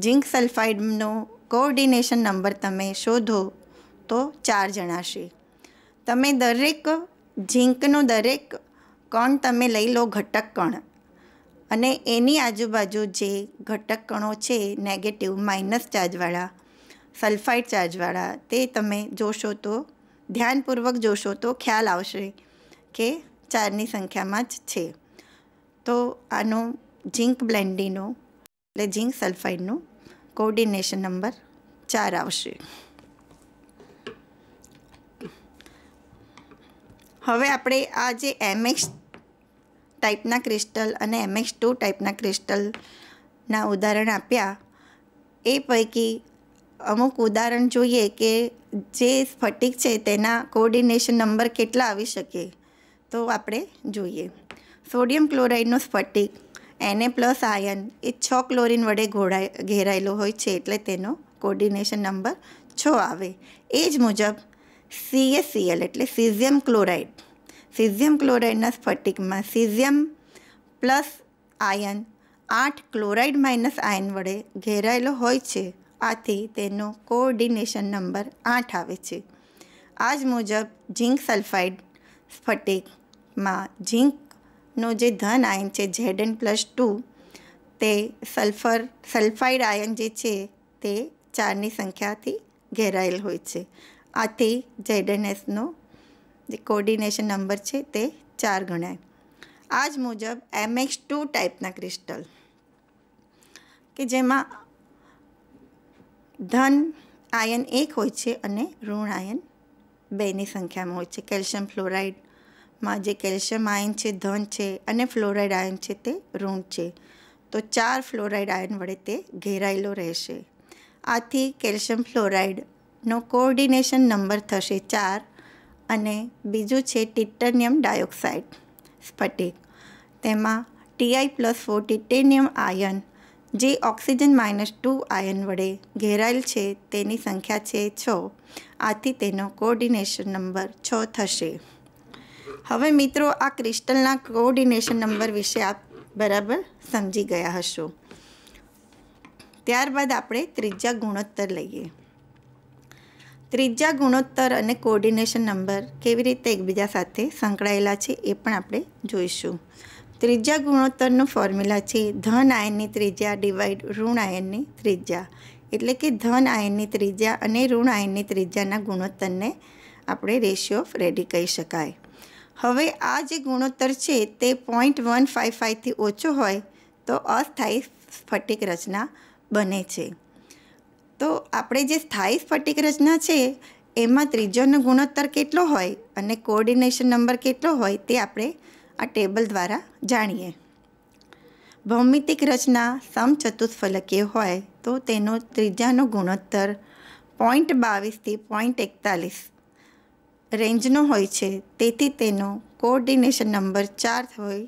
[SPEAKER 1] ઝીંક સલ્ફાઇડનો કોઓર્ડિનેશન નંબર તમે શોધો તો ચાર જણાશે તમે દરેક ઝીંકનો દરેક કણ તમે લઈ લો ઘટક કણ અને એની આજુબાજુ જે ઘટક કણો છે નેગેટિવ માઇનસ ચાર્જવાળા સલ્ફાઇડ ચાર્જવાળા તે તમે જોશો તો ધ્યાનપૂર્વક જોશો તો ખ્યાલ આવશે કે ચારની સંખ્યામાં જ છે તો આનો ઝીંક બ્લેન્ડીનો એટલે ઝીંક સલ્ફાઇડનું કોર્ડિનેશન નંબર ચાર આવશે હવે આપણે આ જે એમ એક્સ ટાઈપના ક્રિસ્ટલ અને એમ એક્સ ટુ ટાઈપના ક્રિસ્ટલના ઉદાહરણ આપ્યા એ પૈકી અમુક ઉદાહરણ જોઈએ કે જે સ્ફટિક છે તેના કોઓર્ડિનેશન નંબર કેટલા આવી શકે તો આપણે જોઈએ સોડિયમ ક્લોરાઇડનો સ્ફટિક એને પ્લસ આયન એ છ ક્લોરિન વડે ઘોળાય ઘેરાયેલો હોય છે એટલે તેનો કોર્ડિનેશન નંબર છ આવે એ જ મુજબ સીએસસીએલ એટલે સિઝિયમ ક્લોરાઇડ સિઝિયમ ક્લોરાઇડના સ્ફટિકમાં સીઝિયમ પ્લસ આયન આઠ ક્લોરાઇડ માઇનસ આયન વડે ઘેરાયેલો હોય છે આથી તેનો કોઓર્ડિનેશન નંબર આઠ આવે છે આ જ મુજબ ઝીંક સલ્ફાઇડ સ્ફટિકમાં ઝીંકનો જે ધન આયન છે ઝેડન પ્લસ ટુ તે સલ્ફર સલ્ફાઇડ આયન જે છે તે ચારની સંખ્યાથી ઘેરાયેલ હોય છે આથી ઝેડએનએસનો જે કોર્ડિનેશન નંબર છે તે ચાર ગણાય આ જ મુજબ એમએક્સ ટુ ટાઈપના ક્રિસ્ટલ કે જેમાં ધન આયન એક હોય છે અને ઋણ આયન બેની સંખ્યામાં હોય છે કેલ્શિયમ ફ્લોરાઇડમાં જે કેલ્શિયમ આયન છે ધન છે અને ફ્લોરાઇડ આયન છે તે ઋણ છે તો ચાર ફ્લોરાઇડ આયન વડે તે ઘેરાયેલો રહેશે આથી કેલ્શિયમ ફ્લોરાઇડનો કોઓર્ડિનેશન નંબર થશે ચાર અને બીજું છે ટિટનિયમ ડાયોક્સાઇડ સ્ફટિક તેમાં Ti plus four titanium ion જે ઓક્સિજન માઇનસ ટુ આયન વડે ઘેરાયેલ છે તેની સંખ્યા છે છ આથી તેનો કોઓર્ડિનેશન નંબર છ થશે હવે મિત્રો આ ક્રિસ્ટલના કોઓર્ડિનેશન નંબર વિશે આપ બરાબર સમજી ગયા હશો ત્યારબાદ આપણે ત્રીજા ગુણોત્તર લઈએ ત્રીજા ગુણોત્તર અને કોઓર્ડિનેશન નંબર કેવી રીતે એકબીજા સાથે સંકળાયેલા છે એ પણ આપણે જોઈશું ત્રીજા ગુણોત્તરનું ફોર્મ્યુલા છે ધન આયનની ત્રિજ્યા ડિવાઈડ ઋણ આયનની ત્રિજ્યા એટલે કે ધન આયનની ત્રિજ્યા અને ઋણ આયનની ત્રિજ્યાના ગુણોત્તરને આપણે રેશિયો ઓફ રેડી કહી શકાય હવે આ જે ગુણોત્તર છે તે પોઈન્ટ વન ફાઇવ ફાઇવથી ઓછો હોય તો અસ્થાયી સ્ફટિક રચના બને છે તો આપણે જે સ્થાયી સ્ફટિક રચના છે એમાં ત્રીજોનો ગુણોત્તર કેટલો હોય અને કોઓર્ડિનેશન નંબર કેટલો હોય તે આપણે આ ટેબલ દ્વારા જાણીએ ભૌમિતિક રચના સમચતુષ્ફલકીય હોય તો તેનો ત્રીજાનો ગુણોત્તર પોઈન્ટ બાવીસથી પોઈન્ટ એકતાલીસ રેન્જનો હોય છે તેથી તેનો કોઓર્ડિનેશન નંબર ચાર હોય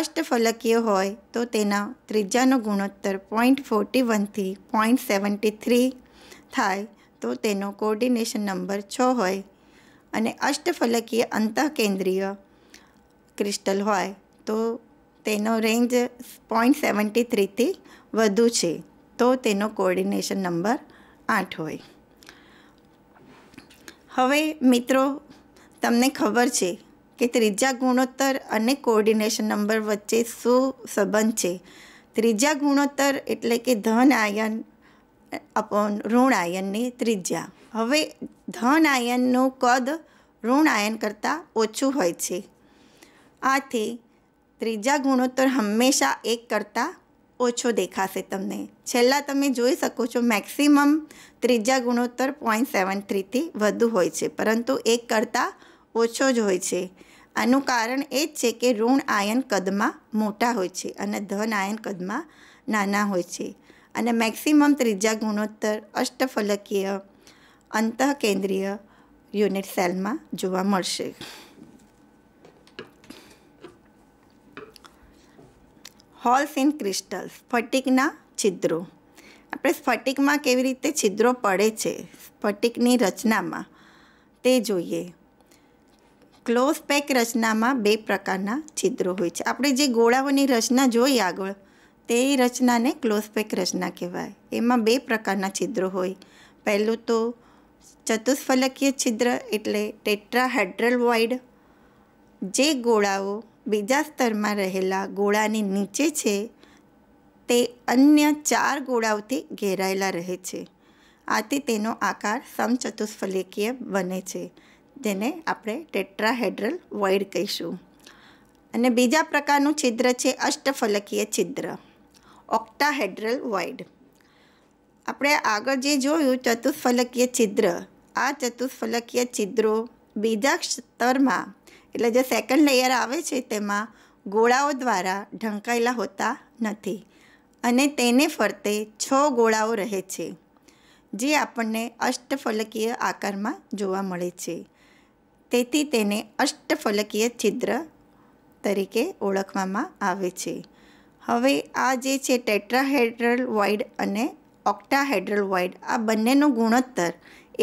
[SPEAKER 1] અષ્ટફલકીય હોય તો તેના ત્રીજાનો ગુણોત્તર પોઈન્ટ ફોર્ટી વનથી પોઈન્ટ સેવન્ટી થ્રી થાય તો તેનો કોઓર્ડિનેશન નંબર છ હોય અને અષ્ટફલકીય અંતઃકેન્દ્રીય ક્રિસ્ટલ હોય તો તેનો રેન્જ પોઈન્ટ સેવન્ટી થ્રીથી વધુ છે તો તેનો કોર્ડિનેશન નંબર આઠ હોય હવે મિત્રો તમને ખબર છે કે ત્રીજા ગુણોત્તર અને કોર્ડિનેશન નંબર વચ્ચે શું સંબંધ છે ત્રીજા ગુણોત્તર એટલે કે ધન આયન અપોન ઋણ આયનની ત્રિજ્યા હવે ધન આયનનું કદ ઋણ આયન કરતાં ઓછું હોય છે આથી ત્રીજા ગુણોત્તર હંમેશા એક કરતાં ઓછો દેખાશે તમને છેલ્લા તમે જોઈ શકો છો મેક્સિમમ ત્રીજા ગુણોત્તર પોઈન્ટ સેવન થ્રીથી વધુ હોય છે પરંતુ એક કરતાં ઓછો જ હોય છે આનું કારણ એ જ છે કે ઋણ આયન કદમાં મોટા હોય છે અને ધન આયન કદમાં નાના હોય છે અને મેક્સિમમ ત્રીજા ગુણોત્તર અષ્ટફલકીય અંતઃકેન્દ્રીય યુનિટ સેલમાં જોવા મળશે હોલ્સ ઇન ક્રિસ્ટલ સ્ફટિકના છિદ્રો આપણે સ્ફટિકમાં કેવી રીતે છિદ્રો પડે છે સ્ફટિકની રચનામાં તે જોઈએ ક્લોઝ પેક રચનામાં બે પ્રકારના છિદ્રો હોય છે આપણે જે ગોળાઓની રચના જોઈ આગળ તે રચનાને ક્લોઝ પેક રચના કહેવાય એમાં બે પ્રકારના છિદ્રો હોય પહેલું તો ચતુષ્ફલકીય છિદ્ર એટલે ટેટ્રાહેડ્રલ વોઇડ જે ગોળાઓ બીજા સ્તરમાં રહેલા ગોળાની નીચે છે તે અન્ય ચાર ગોળાઓથી ઘેરાયેલા રહે છે આથી તેનો આકાર સમચતુષ્ફલકીય બને છે જેને આપણે ટેટ્રાહેડ્રલ વોઇડ કહીશું અને બીજા પ્રકારનું છિદ્ર છે અષ્ટફલકીય છિદ્ર ઓક્ટાહેડ્રલ વોઇડ આપણે આગળ જે જોયું ચતુષ્ફલકીય છિદ્ર આ ચતુષ્ફલકીય છિદ્રો બીજા સ્તરમાં એટલે જે સેકન્ડ લેયર આવે છે તેમાં ગોળાઓ દ્વારા ઢંકાયેલા હોતા નથી અને તેને ફરતે છ ગોળાઓ રહે છે જે આપણને અષ્ટફલકીય આકારમાં જોવા મળે છે તેથી તેને અષ્ટફલકીય છિદ્ર તરીકે ઓળખવામાં આવે છે હવે આ જે છે ટેટ્રાહેડ્રલ વાઇડ અને ઓક્ટાહેડ્રલ વોઇડ આ બંનેનો ગુણોત્તર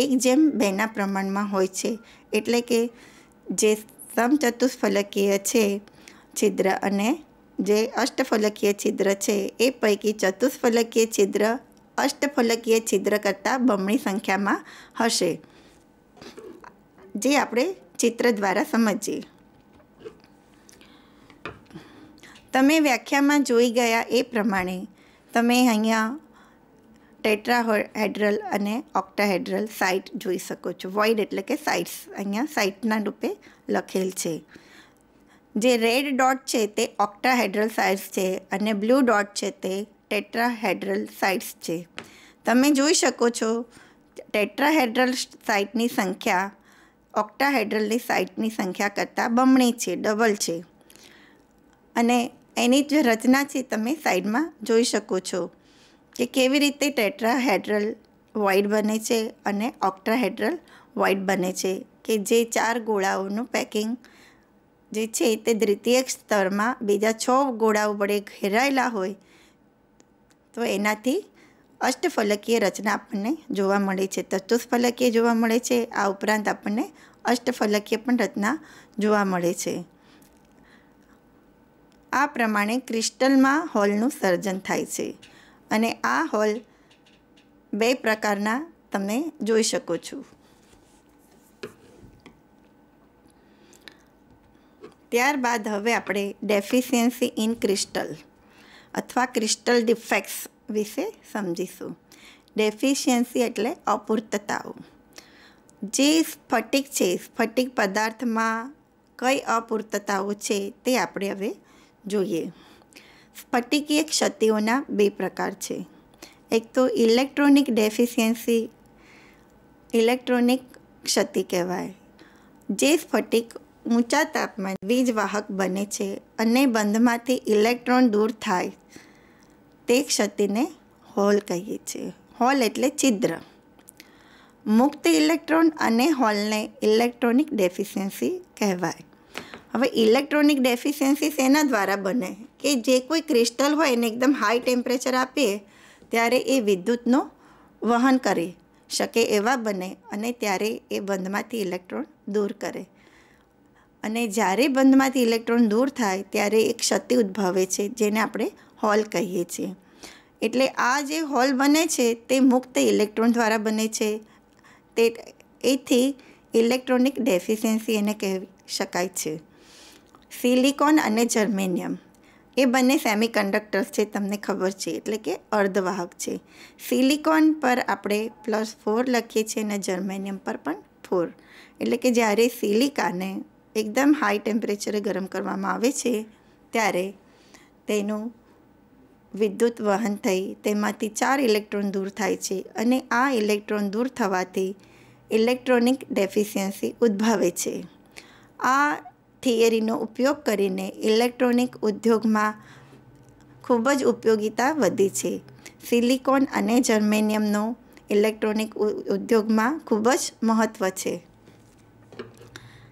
[SPEAKER 1] એક જેમ બેના પ્રમાણમાં હોય છે એટલે કે જે સમચતુષ્ફલકીય છે છિદ્ર અને જે અષ્ટફલકીય છિદ્ર છે એ પૈકી ચતુષ્ફલકીય છિદ્ર અષ્ટફલકીય છિદ્ર કરતાં બમણી સંખ્યામાં હશે જે આપણે ચિત્ર દ્વારા સમજીએ તમે વ્યાખ્યામાં જોઈ ગયા એ પ્રમાણે તમે અહીંયા ટેટ્રાહેડ્રલ અને ઓક્ટાહેડ્રલ સાઇટ જોઈ શકો છો વોઇડ એટલે કે સાઇટ્સ અહીંયા સાઇટના રૂપે લખેલ છે જે રેડ ડોટ છે તે ઓક્ટાહેડ્રલ સાઇટ્સ છે અને બ્લુ ડોટ છે તે ટેટ્રાહેડ્રલ સાઇટ્સ છે તમે જોઈ શકો છો ટેટ્રાહેડ્રલ સાઇટની સંખ્યા ઓક્ટાહેડ્રલની સાઇટની સંખ્યા કરતાં બમણી છે ડબલ છે અને એની જે રચના છે તમે સાઈડમાં જોઈ શકો છો કે કેવી રીતે ટેટ્રાહેડ્રલ વાઇડ બને છે અને ઓક્ટ્રાહેડ્રલ વાઇડ બને છે કે જે ચાર ગોળાઓનું પેકિંગ જે છે તે દ્વિતીયક સ્તરમાં બીજા છ ગોળાઓ વડે ઘેરાયેલા હોય તો એનાથી અષ્ટફલકીય રચના આપણને જોવા મળે છે ચતુષ્ફલકીય જોવા મળે છે આ ઉપરાંત આપણને અષ્ટફલકીય પણ રચના જોવા મળે છે આ પ્રમાણે ક્રિસ્ટલમાં હોલનું સર્જન થાય છે અને આ હોલ બે પ્રકારના તમે જોઈ શકો છો ત્યારબાદ હવે આપણે ડેફિશિયન્સી ઇન ક્રિસ્ટલ અથવા ક્રિસ્ટલ ડિફેક્ટ્સ વિશે સમજીશું ડેફિશિયન્સી એટલે અપૂર્તતાઓ જે સ્ફટિક છે સ્ફટિક પદાર્થમાં કઈ અપૂર્તતાઓ છે તે આપણે હવે જોઈએ સ્ફટિકીય ક્ષતિઓના બે પ્રકાર છે એક તો ઇલેક્ટ્રોનિક ડેફિશિયન્સી ઇલેક્ટ્રોનિક ક્ષતિ કહેવાય જે સ્ફટિક ઊંચા તાપમાન વીજવાહક બને છે અને બંધમાંથી ઇલેક્ટ્રોન દૂર થાય તે ક્ષતિને હોલ કહીએ છીએ હોલ એટલે છિદ્ર મુક્ત ઇલેક્ટ્રોન અને હોલને ઇલેક્ટ્રોનિક ડેફિશિયન્સી કહેવાય હવે ઇલેક્ટ્રોનિક ડેફિશિયન્સી શેના દ્વારા બને કે જે કોઈ ક્રિસ્ટલ હોય એને એકદમ હાઈ ટેમ્પરેચર આપીએ ત્યારે એ વિદ્યુતનો વહન કરી શકે એવા બને અને ત્યારે એ બંધમાંથી ઇલેક્ટ્રોન દૂર કરે અને જ્યારે બંધમાંથી ઇલેક્ટ્રોન દૂર થાય ત્યારે એક ક્ષતિ ઉદ્ભવે છે જેને આપણે હોલ કહીએ છીએ એટલે આ જે હોલ બને છે તે મુક્ત ઇલેક્ટ્રોન દ્વારા બને છે તે એથી ઇલેક્ટ્રોનિક ડેફિશિયન્સી એને કહી શકાય છે સિલિકોન અને જર્મેનિયમ એ બંને સેમિકન્ડક્ટર્સ છે તમને ખબર છે એટલે કે અર્ધવાહક છે સિલિકોન પર આપણે પ્લસ ફોર લખીએ છીએ અને જર્મેનિયમ પર પણ ફોર એટલે કે જ્યારે સિલિકાને એકદમ હાઈ ટેમ્પરેચરે ગરમ કરવામાં આવે છે ત્યારે તેનું વિદ્યુત વહન થઈ તેમાંથી ચાર ઇલેક્ટ્રોન દૂર થાય છે અને આ ઇલેક્ટ્રોન દૂર થવાથી ઇલેક્ટ્રોનિક ડેફિશિયન્સી ઉદ્ભવે છે આ થિયરીનો ઉપયોગ કરીને ઇલેક્ટ્રોનિક ઉદ્યોગમાં ખૂબ જ ઉપયોગીતા વધી છે સિલિકોન અને જર્મેનિયમનો ઇલેક્ટ્રોનિક ઉદ્યોગમાં ખૂબ જ મહત્ત્વ છે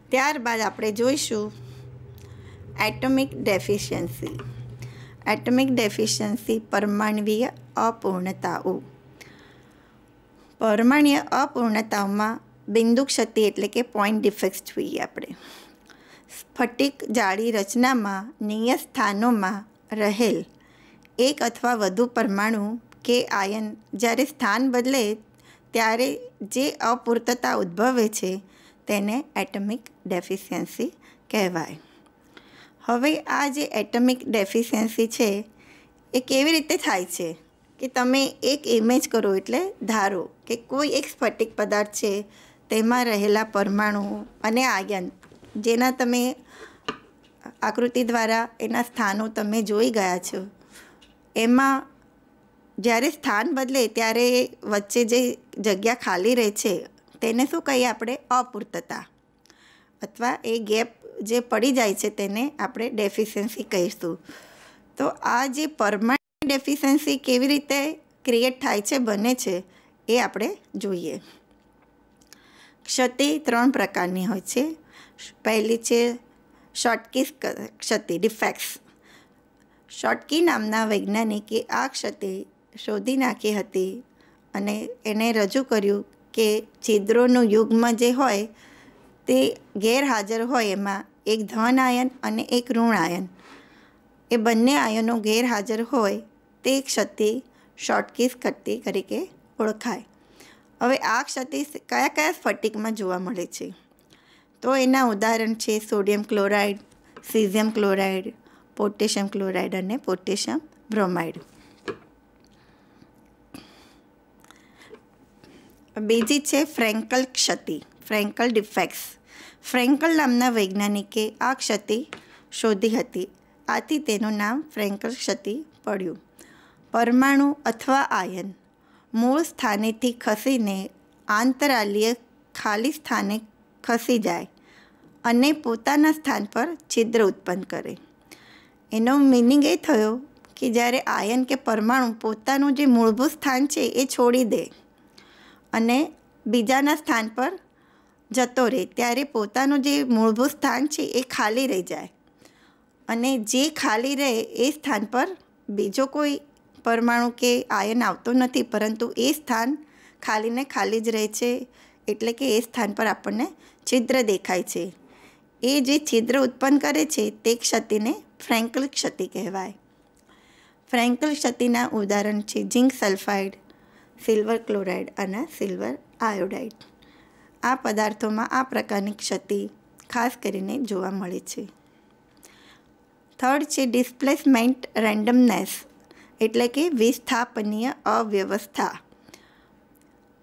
[SPEAKER 1] ત્યારબાદ આપણે જોઈશું એટોમિક ડેફિશિયન્સી એટોમિક ડેફિશિયન્સી પરમાણવીય અપૂર્ણતાઓ પરમાણ્ય અપૂર્ણતાઓમાં બિંદુ ક્ષતિ એટલે કે પોઈન્ટ ડિફેક્ટ જોઈએ આપણે સ્ફટિક જાળી રચનામાં નિયત સ્થાનોમાં રહેલ એક અથવા વધુ પરમાણુ કે આયન જ્યારે સ્થાન બદલે ત્યારે જે અપૂર્તતા ઉદ્ભવે છે તેને એટમિક ડેફિશિયન્સી કહેવાય હવે આ જે એટમિક ડેફિશિયન્સી છે એ કેવી રીતે થાય છે કે તમે એક ઇમેજ કરો એટલે ધારો કે કોઈ એક સ્ફટિક પદાર્થ છે તેમાં રહેલા પરમાણુ અને આયન જેના તમે આકૃતિ દ્વારા એના સ્થાનો તમે જોઈ ગયા છો એમાં જ્યારે સ્થાન બદલે ત્યારે વચ્ચે જે જગ્યા ખાલી રહે છે તેને શું કહીએ આપણે અપૂર્તતા અથવા એ ગેપ જે પડી જાય છે તેને આપણે ડેફિશિયન્સી કહીશું તો આ જે પરમાનન્ટ ડેફિશિયન્સી કેવી રીતે ક્રિએટ થાય છે બને છે એ આપણે જોઈએ ક્ષતિ ત્રણ પ્રકારની હોય છે પહેલી છે શોટકી ક્ષતિ ડિફેક્ટ્સ શોર્ટકી નામના વૈજ્ઞાનિકે આ ક્ષતિ શોધી નાખી હતી અને એણે રજૂ કર્યું કે છિદ્રોનું યુગમાં જે હોય તે ગેરહાજર હોય એમાં એક ધન આયન અને એક ઋણ આયન એ બંને આયનો ગેરહાજર હોય તે ક્ષતિ શોર્ટકી ક્ષતિ તરીકે ઓળખાય હવે આ ક્ષતિ કયા કયા સ્ફટિકમાં જોવા મળે છે તો એના ઉદાહરણ છે sodium chloride caesium chloride potassium chloride અને પોટેશિયમ બ્રોમાઇડ બીજી છે ફ્રેન્કલ ક્ષતિ ફ્રેન્કલ ડિફેક્ટ્સ ફ્રેન્કલ નામના વૈજ્ઞાનિકે આ ક્ષતિ શોધી હતી આથી તેનું નામ ફ્રેન્કલ ક્ષતિ પડ્યું પરમાણુ અથવા આયન મૂળ સ્થાનેથી ખસીને આંતરાલીય ખાલી સ્થાને ખસી જાય અને પોતાના સ્થાન પર છિદ્ર ઉત્પન્ન કરે એનો મિનિંગ એ થયો કે જ્યારે આયન કે પરમાણુ પોતાનું જે મૂળભૂત સ્થાન છે એ છોડી દે અને બીજાના સ્થાન પર જતો રહે ત્યારે પોતાનું જે મૂળભૂત સ્થાન છે એ ખાલી રહી જાય અને જે ખાલી રહે એ સ્થાન પર બીજો કોઈ પરમાણુ કે આયન આવતો નથી પરંતુ એ સ્થાન ખાલીને ખાલી જ રહે છે એટલે કે એ સ્થાન પર આપણને છિદ્ર દેખાય છે એ જે છિદ્ર ઉત્પન્ન કરે છે તે ક્ષતિને ફ્રેન્કલ ક્ષતિ કહેવાય ફ્રેન્કલ ક્ષતિના ઉદાહરણ છે ઝિંક સલ્ફાઇડ સિલ્વર ક્લોરાઇડ અને સિલ્વર આયોડાઇડ આ પદાર્થોમાં આ પ્રકારની ક્ષતિ ખાસ કરીને જોવા મળે છે થર્ડ છે ડિસ્પ્લેસમેન્ટ રેન્ડમનેસ એટલે કે વિસ્થાપનીય અવ્યવસ્થા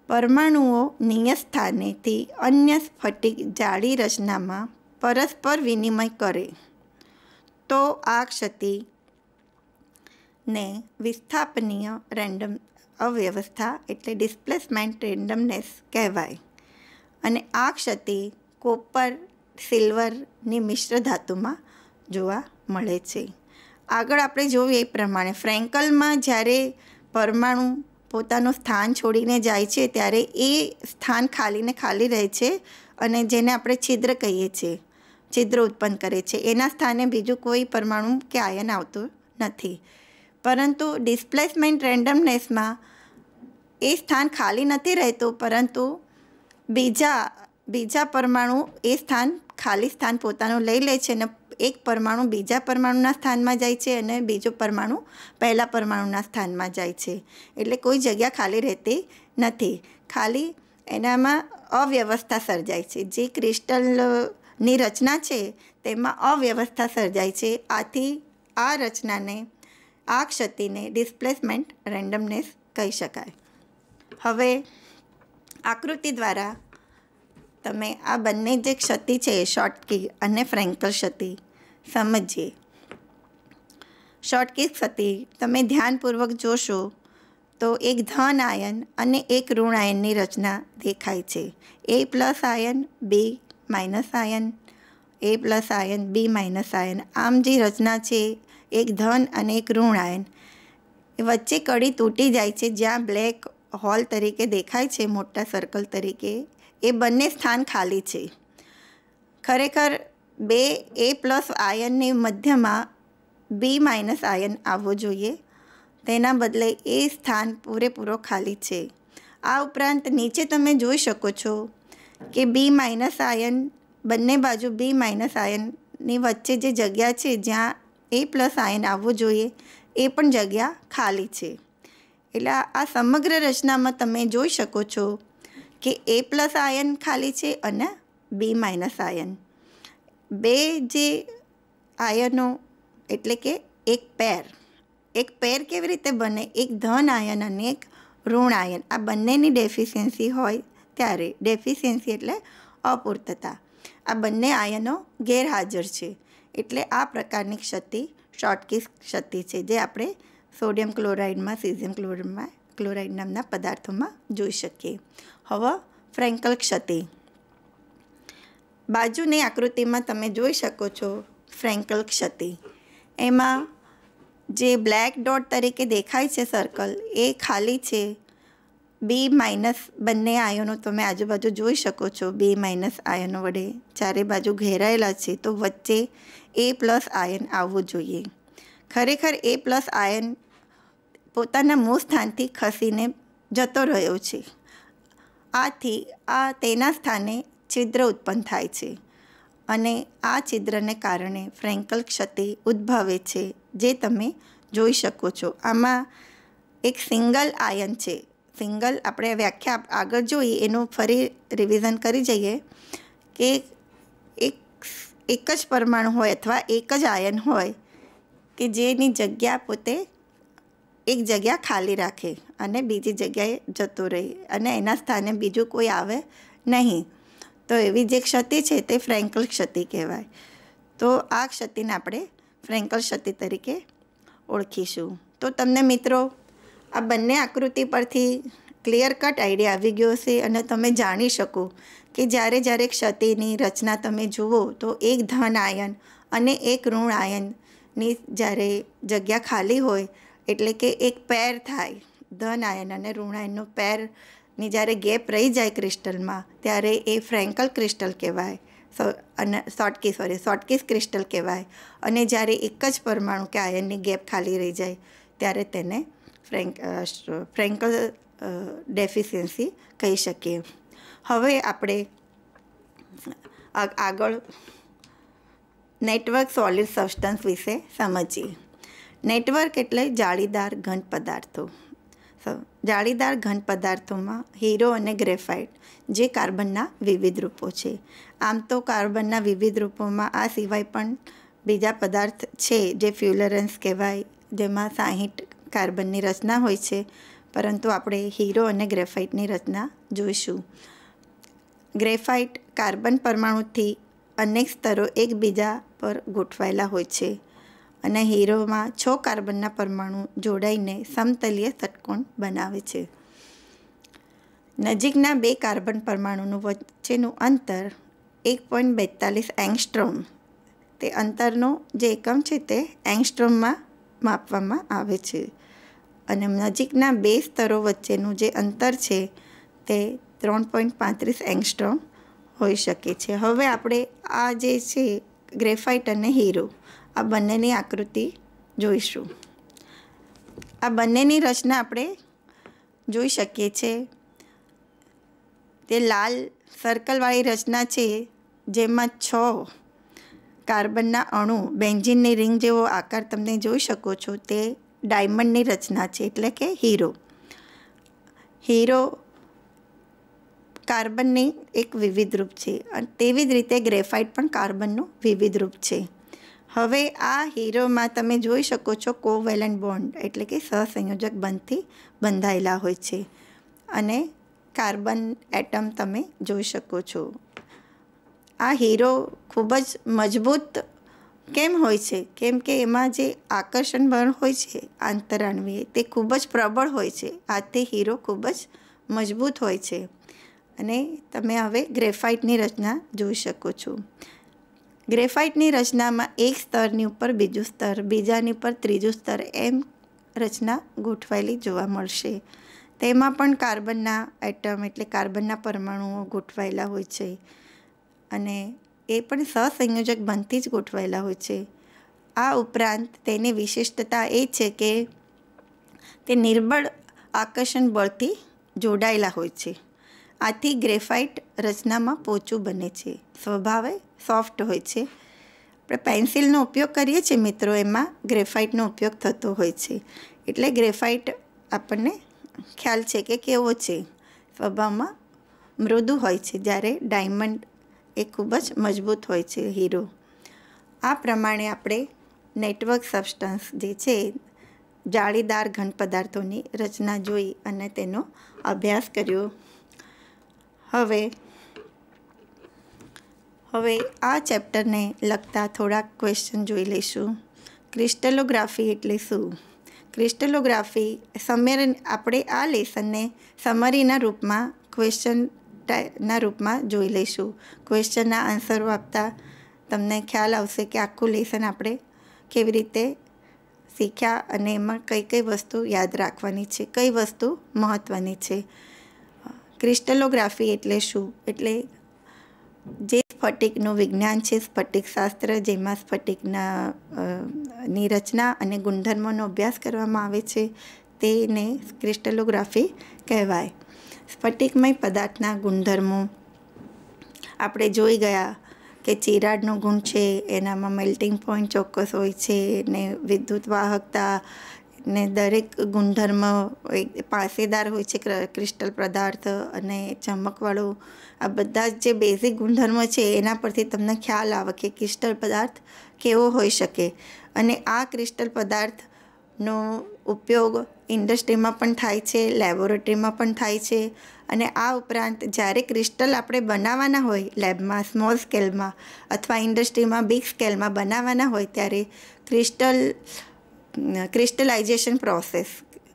[SPEAKER 1] પરમાણુઓ નિયત સ્થાનેથી અન્ય સ્ફટિક જાળી રચનામાં પરસ્પર વિનિમય કરે તો આ ક્ષતિ ને વિસ્થાપનીય રેન્ડમ અવ્યવસ્થા એટલે ડિસ્પ્લેસમેન્ટ રેન્ડમનેસ કહેવાય અને આ ક્ષતિ કોપર સિલ્વરની મિશ્ર ધાતુમાં જોવા મળે છે આગળ આપણે જોઈએ એ પ્રમાણે ફ્રેન્કલમાં જ્યારે પરમાણુ પોતાનું સ્થાન છોડીને જાય છે ત્યારે એ સ્થાન ખાલીને ખાલી રહે છે અને જેને આપણે છિદ્ર કહીએ છીએ છિદ્રો ઉત્પન્ન કરે છે એના સ્થાને બીજું કોઈ પરમાણુ કે આયન આવતું નથી પરંતુ ડિસ્પ્લેસમેન્ટ રેન્ડમનેસમાં એ સ્થાન ખાલી નથી રહેતું પરંતુ બીજા બીજા પરમાણુ એ સ્થાન ખાલી સ્થાન પોતાનું લઈ લે છે અને એક પરમાણુ બીજા પરમાણુના સ્થાનમાં જાય છે અને બીજો પરમાણુ પહેલાં પરમાણુના સ્થાનમાં જાય છે એટલે કોઈ જગ્યા ખાલી રહેતી નથી ખાલી એનામાં અવ્યવસ્થા સર્જાય છે જે ક્રિસ્ટલ ની રચના છે તેમાં અવ્યવસ્થા સર્જાય છે આથી આ રચનાને આ ક્ષતિને ડિસ્પ્લેસમેન્ટ રેન્ડમનેસ કહી શકાય હવે આકૃતિ દ્વારા તમે આ બંને જે ક્ષતિ છે શોર્ટકી અને ફ્રેન્કલ ક્ષતિ સમજીએ શોર્ટકી ક્ષતિ તમે ધ્યાનપૂર્વક જોશો તો એક ધન આયન અને એક ઋણ આયનની રચના દેખાય છે A plus ion B minus ion A plus ion B minus ion આમ જે રચના છે એક ધન અને એક ઋણ આયન વચ્ચે કડી તૂટી જાય છે જ્યાં બ્લેક હોલ તરીકે દેખાય છે મોટા સર્કલ તરીકે એ બંને સ્થાન ખાલી છે ખરેખર બે એ પ્લસ આયનની મધ્યમાં બી માઇનસ આયન આવવો જોઈએ તેના બદલે એ સ્થાન પૂરેપૂરો ખાલી છે આ ઉપરાંત નીચે તમે જોઈ શકો છો કે બી માઇનસ આયન બંને બાજુ બી માઇનસ આયનની વચ્ચે જે જગ્યા છે જ્યાં એ પ્લસ આયન આવવું જોઈએ એ પણ જગ્યા ખાલી છે એટલે આ સમગ્ર રચનામાં તમે જોઈ શકો છો કે એ પ્લસ આયન ખાલી છે અને બી માઇનસ આયન બે જે આયનો એટલે કે એક પેર એક પેર કેવી રીતે બને એક ધન આયન અને એક ઋણ આયન આ બંનેની ડેફિશિયન્સી હોય ત્યારે ડેફિશિયન્સી એટલે અપૂર્તતા આ બંને આયનો ગેરહાજર છે એટલે આ પ્રકારની ક્ષતિ શોર્ટકીસ ક્ષતિ છે જે આપણે સોડિયમ ક્લોરાઇડમાં સીઝિયમ ક્લોરાઇડમાં ક્લોરાઇડ નામના પદાર્થોમાં જોઈ શકીએ હવે ફ્રેન્કલ ક્ષતિ બાજુની આકૃતિમાં તમે જોઈ શકો છો ફ્રેન્કલ ક્ષતિ એમાં જે બ્લેક ડોટ તરીકે દેખાય છે સર્કલ એ ખાલી છે બે માઇનસ બંને આયનો તમે આજુબાજુ જોઈ શકો છો બે માઇનસ આયનો વડે ચારે બાજુ ઘેરાયેલા છે તો વચ્ચે એ પ્લસ આયન આવવું જોઈએ ખરેખર એ પ્લસ આયન પોતાના મૂળ સ્થાનથી ખસીને જતો રહ્યો છે આથી આ તેના સ્થાને છિદ્ર ઉત્પન્ન થાય છે અને આ છિદ્રને કારણે ફ્રેન્કલ ક્ષતિ ઉદ્ભવે છે જે તમે જોઈ શકો છો આમાં એક સિંગલ આયન છે સિંગલ આપણે વ્યાખ્યા આગળ જોઈ એનું ફરી રિવિઝન કરી જઈએ કે એક એક જ પરમાણુ હોય અથવા એક જ આયન હોય કે જેની જગ્યા પોતે એક જગ્યા ખાલી રાખે અને બીજી જગ્યાએ જતું રહે અને એના સ્થાને બીજું કોઈ આવે નહીં તો એવી જે ક્ષતિ છે તે ફ્રેન્કલ ક્ષતિ કહેવાય તો આ ક્ષતિને આપણે ફ્રેન્કલ ક્ષતિ તરીકે ઓળખીશું તો તમને મિત્રો આ બંને આકૃતિ પરથી ક્લિયર કટ આઈડિયા આવી ગયો છે અને તમે જાણી શકો કે જ્યારે જ્યારે ક્ષતિની રચના તમે જુઓ તો એક ધન આયન અને એક ઋણ આયનની જ્યારે જગ્યા ખાલી હોય એટલે કે એક પેર થાય ધન આયન અને ઋણ આયનનો પેરની જ્યારે ગેપ રહી જાય ક્રિસ્ટલમાં ત્યારે એ ફ્રેન્કલ ક્રિસ્ટલ કહેવાય અને શોર્ટકી સોરી શોર્ટકીસ ક્રિસ્ટલ કહેવાય અને જ્યારે એક જ પરમાણુ કે આયનની ગેપ ખાલી રહી જાય ત્યારે તેને ફ્રેન્ક ફ્રેન્કલ ડેફિશિયન્સી કહી શકીએ હવે આપણે આગળ નેટવર્ક સોલિડ સબસ્ટન્સ વિશે સમજીએ નેટવર્ક એટલે જાળીદાર ઘન પદાર્થો જાળીદાર ઘન પદાર્થોમાં હીરો અને ગ્રેફાઇટ જે કાર્બનના વિવિધ રૂપો છે આમ તો કાર્બનના વિવિધ રૂપોમાં આ સિવાય પણ બીજા પદાર્થ છે જે ફ્યુલરન્સ કહેવાય જેમાં સાહીઠ કાર્બનની રચના હોય છે પરંતુ આપણે હીરો અને ગ્રેફાઇટની રચના જોઈશું ગ્રેફાઇટ કાર્બન પરમાણુથી અનેક સ્તરો એકબીજા પર ગોઠવાયેલા હોય છે અને હીરોમાં છ કાર્બનના પરમાણુ જોડાઈને સમતલીય ષટકોણ બનાવે છે નજીકના બે કાર્બન પરમાણુનું વચ્ચેનું અંતર એક પોઈન્ટ બેતાલીસ એંગસ્ટ્રોમ તે અંતરનો જે એકમ છે તે એંગસ્ટ્રોમમાં માપવામાં આવે છે અને નજીકના બે સ્તરો વચ્ચેનું જે અંતર છે તે ત્રણ પોઈન્ટ પાંત્રીસ એંગસ્ટ્રોમ હોઈ શકે છે હવે આપણે આ જે છે ગ્રેફાઇટ અને હીરો આ બંનેની આકૃતિ જોઈશું આ બંનેની રચના આપણે જોઈ શકીએ છીએ તે લાલ સર્કલવાળી રચના છે જેમાં છ કાર્બનના અણુ બેન્ઝિનની રિંગ જેવો આકાર તમને જોઈ શકો છો તે ડાયમંડની રચના છે એટલે કે હીરો હીરો કાર્બનની એક વિવિધ રૂપ છે અને તેવી જ રીતે ગ્રેફાઇટ પણ કાર્બનનું વિવિધ રૂપ છે હવે આ હીરોમાં તમે જોઈ શકો છો કોવેલન્ટ બોન્ડ એટલે કે સહસંયોજક બંધથી બંધાયેલા હોય છે અને કાર્બન એટમ તમે જોઈ શકો છો આ હીરો ખૂબ જ મજબૂત કેમ હોય છે કેમ કે એમાં જે આકર્ષણ બળ હોય છે આંતરાણવીય તે ખૂબ જ પ્રબળ હોય છે આ તે હીરો ખૂબ જ મજબૂત હોય છે અને તમે હવે ગ્રેફાઇટની રચના જોઈ શકો છો ગ્રેફાઇટની રચનામાં એક સ્તરની ઉપર બીજું સ્તર બીજાની ઉપર ત્રીજું સ્તર એમ રચના ગોઠવાયેલી જોવા મળશે તેમાં પણ કાર્બનના આઈટમ એટલે કાર્બનના પરમાણુઓ ગોઠવાયેલા હોય છે અને એ પણ સહસંયોજક બનતી જ ગોઠવાયેલા હોય છે આ ઉપરાંત તેની વિશિષ્ટતા એ છે કે તે નિર્બળ આકર્ષણ બળથી જોડાયેલા હોય છે આથી ગ્રેફાઇટ રચનામાં પોચું બને છે સ્વભાવે સોફ્ટ હોય છે આપણે પેન્સિલનો ઉપયોગ કરીએ છીએ મિત્રો એમાં ગ્રેફાઇટનો ઉપયોગ થતો હોય છે એટલે ગ્રેફાઇટ આપણને ખ્યાલ છે કે કેવો છે સ્વભાવમાં મૃદુ હોય છે જ્યારે ડાયમંડ એ ખૂબ જ મજબૂત હોય છે હીરો આ પ્રમાણે આપણે નેટવર્ક સબસ્ટન્સ જે છે જાળીદાર ઘન પદાર્થોની રચના જોઈ અને તેનો અભ્યાસ કર્યો હવે હવે આ ચેપ્ટરને લગતા થોડાક ક્વેશ્ચન જોઈ લઈશું ક્રિસ્ટલોગ્રાફી એટલે શું ક્રિસ્ટલોગ્રાફી સમર આપણે આ લેસનને સમરીના રૂપમાં ક્વેશ્ચન ના રૂપમાં જોઈ લઈશું ક્વેશ્ચનના આન્સરો આપતા તમને ખ્યાલ આવશે કે આખું લેસન આપણે કેવી રીતે શીખ્યા અને એમાં કઈ કઈ વસ્તુ યાદ રાખવાની છે કઈ વસ્તુ મહત્ત્વની છે ક્રિસ્ટલોગ્રાફી એટલે શું એટલે જે સ્ફટિકનું વિજ્ઞાન છે સ્ફટિકશાસ્ત્ર જેમાં સ્ફટિકના ની રચના અને ગુણધર્મોનો અભ્યાસ કરવામાં આવે છે તેને ક્રિસ્ટલોગ્રાફી કહેવાય સ્ફટિકમય પદાર્થના ગુણધર્મો આપણે જોઈ ગયા કે ચિરાડનો ગુણ છે એનામાં મેલ્ટિંગ પોઈન્ટ ચોક્કસ હોય છે ને વિદ્યુત વાહકતા ને દરેક ગુણધર્મ પાસેદાર હોય છે ક્રિસ્ટલ પદાર્થ અને ચમકવાળો આ બધા જ જે બેઝિક ગુણધર્મો છે એના પરથી તમને ખ્યાલ આવે કે ક્રિસ્ટલ પદાર્થ કેવો હોઈ શકે અને આ ક્રિસ્ટલ પદાર્થનો ઉપયોગ ઇન્ડસ્ટ્રીમાં પણ થાય છે લેબોરેટરીમાં પણ થાય છે અને આ ઉપરાંત જ્યારે ક્રિસ્ટલ આપણે બનાવવાના હોય લેબમાં સ્મોલ સ્કેલમાં અથવા ઇન્ડસ્ટ્રીમાં બિગ સ્કેલમાં બનાવવાના હોય ત્યારે ક્રિસ્ટલ ક્રિસ્ટલાઇઝેશન પ્રોસેસ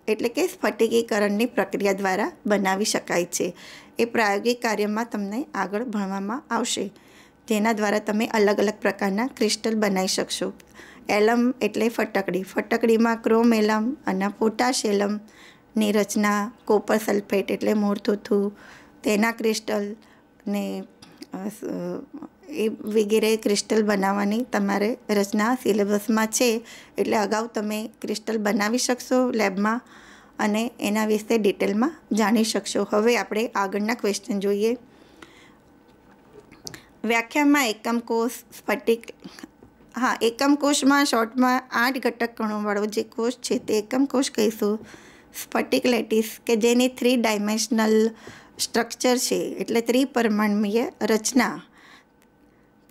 [SPEAKER 1] એટલે કે સ્ફટિકીકરણની પ્રક્રિયા દ્વારા બનાવી શકાય છે એ પ્રાયોગિક કાર્યમાં તમને આગળ ભણવામાં આવશે જેના દ્વારા તમે અલગ અલગ પ્રકારના ક્રિસ્ટલ બનાવી શકશો એલમ એટલે ફટકડી ફટકડીમાં ક્રોમ એલમ અને પોટાશ એલમની રચના કોપર સલ્ફેટ એટલે મોરથુથું તેના ક્રિસ્ટલ ને એ વગેરે ક્રિસ્ટલ બનાવવાની તમારે રચના સિલેબસમાં છે એટલે અગાઉ તમે ક્રિસ્ટલ બનાવી શકશો લેબમાં અને એના વિશે ડિટેલમાં જાણી શકશો હવે આપણે આગળના ક્વેશ્ચન જોઈએ વ્યાખ્યામાં એકમ કોષ સ્ફટિક હા એકમ કોષમાં શોર્ટમાં આઠ ઘટક કણોવાળો જે કોષ છે તે એકમ કોષ કહીશું સ્ફટિક લેટિસ કે જેની થ્રી ડાયમેન્શનલ સ્ટ્રક્ચર છે એટલે ત્રિપરમાણ્વીય રચના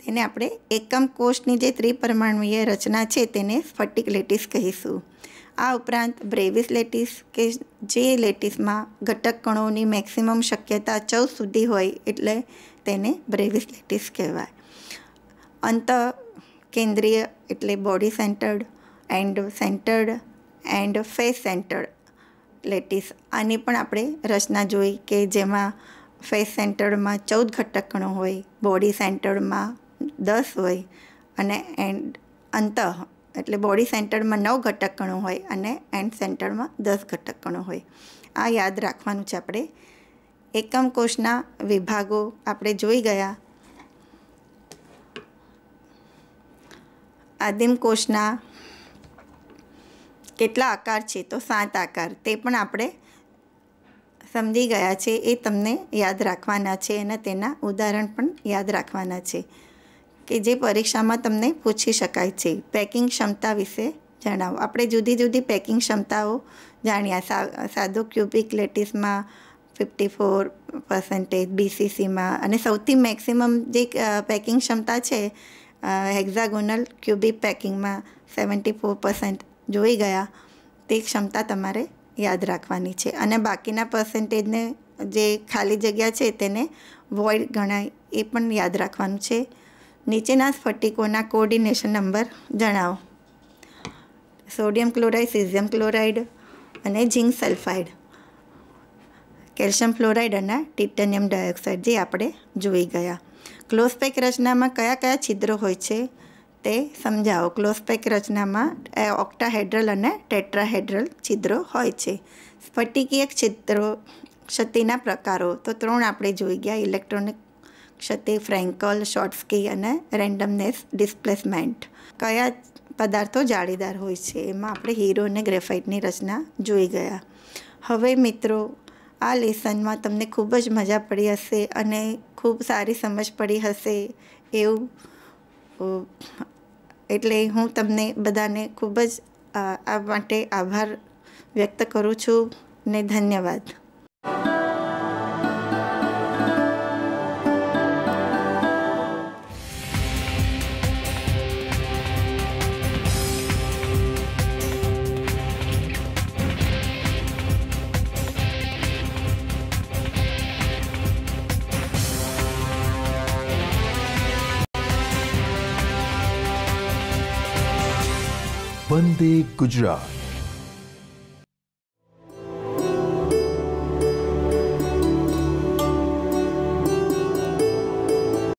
[SPEAKER 1] તેને આપણે એકમ કોષની જે ત્રિપરમાણ્વીય રચના છે તેને સ્ફટિક લેટિસ કહીશું આ ઉપરાંત બ્રેવિસ લેટિસ કે જે લેટિસમાં ઘટક કણોની મેક્સિમમ શક્યતા ચૌદ સુધી હોય એટલે તેને બ્રેવિસ લેટિસ કહેવાય અંત કેન્દ્રીય એટલે body centred end centred and face centred lattice આની પણ આપણે રચના જોઈ કે જેમાં ફેસ સેન્ટર્ડમાં ચૌદ ઘટકણો હોય બોડી સેન્ટર્ડમાં દસ હોય અને એન્ડ અંત એટલે બોડી સેન્ટરમાં નવ ઘટકણો હોય અને એન્ડ સેન્ટરમાં દસ ઘટકણો હોય આ યાદ રાખવાનું છે આપણે એકમ કોષના વિભાગો આપણે જોઈ ગયા આદિમકોષના કેટલા આકાર છે તો સાત આકાર તે પણ આપણે સમજી ગયા છે એ તમને યાદ રાખવાના છે અને તેના ઉદાહરણ પણ યાદ રાખવાના છે કે જે પરીક્ષામાં તમને પૂછી શકાય છે પેકિંગ ક્ષમતા વિશે જણાવો આપણે જુદી જુદી પેકિંગ ક્ષમતાઓ જાણ્યા સા સાદો ક્યુબિક લેટિસમાં ફિફ્ટી ફોર પર્સન્ટેજ બીસીસીમાં અને સૌથી મેક્સિમમ જે પેકિંગ ક્ષમતા છે હેક્ઝાગોનલ ક્યુબિક પેકિંગમાં સેવન્ટી ફોર પર્સન્ટ જોઈ ગયા તે ક્ષમતા તમારે યાદ રાખવાની છે અને બાકીના પર્સન્ટેજને જે ખાલી જગ્યા છે તેને વોઇડ ગણાય એ પણ યાદ રાખવાનું છે નીચેના સ્ફટિકોના કોઓર્ડિનેશન નંબર જણાવો સોડિયમ ક્લોરાઇડ સિઝિયમ ક્લોરાઇડ અને ઝીંક સલ્ફાઇડ કેલ્શિયમ ફ્લોરાઇડ અને ટિટેનિયમ ડાયોક્સાઇડ જે આપણે જોઈ ગયા ક્લોઝ પેક રચનામાં કયા કયા છિદ્રો હોય છે તે સમજાવો ક્લોઝ પેક રચનામાં ઓક્ટાહેડ્રલ અને ટેટ્રાહેડ્રલ છિદ્રો હોય છે સ્ફટિકીય છિદ્રો ક્ષતિના પ્રકારો તો ત્રણ આપણે જોઈ ગયા ઇલેક્ટ્રોનિક ક્ષતિ ફ્રેન્કલ શોર્ટ્સકી અને રેન્ડમનેસ ડિસ્પ્લેસમેન્ટ કયા પદાર્થો જાળીદાર હોય છે એમાં આપણે હીરો અને ગ્રેફાઇટની રચના જોઈ ગયા હવે મિત્રો આ લેસનમાં તમને ખૂબ જ મજા પડી હશે અને ખૂબ સારી સમજ પડી હશે એવું એટલે હું તમને બધાને ખૂબ જ આ માટે આભાર વ્યક્ત કરું છું ને ધન્યવાદ વંદે ગુજરાત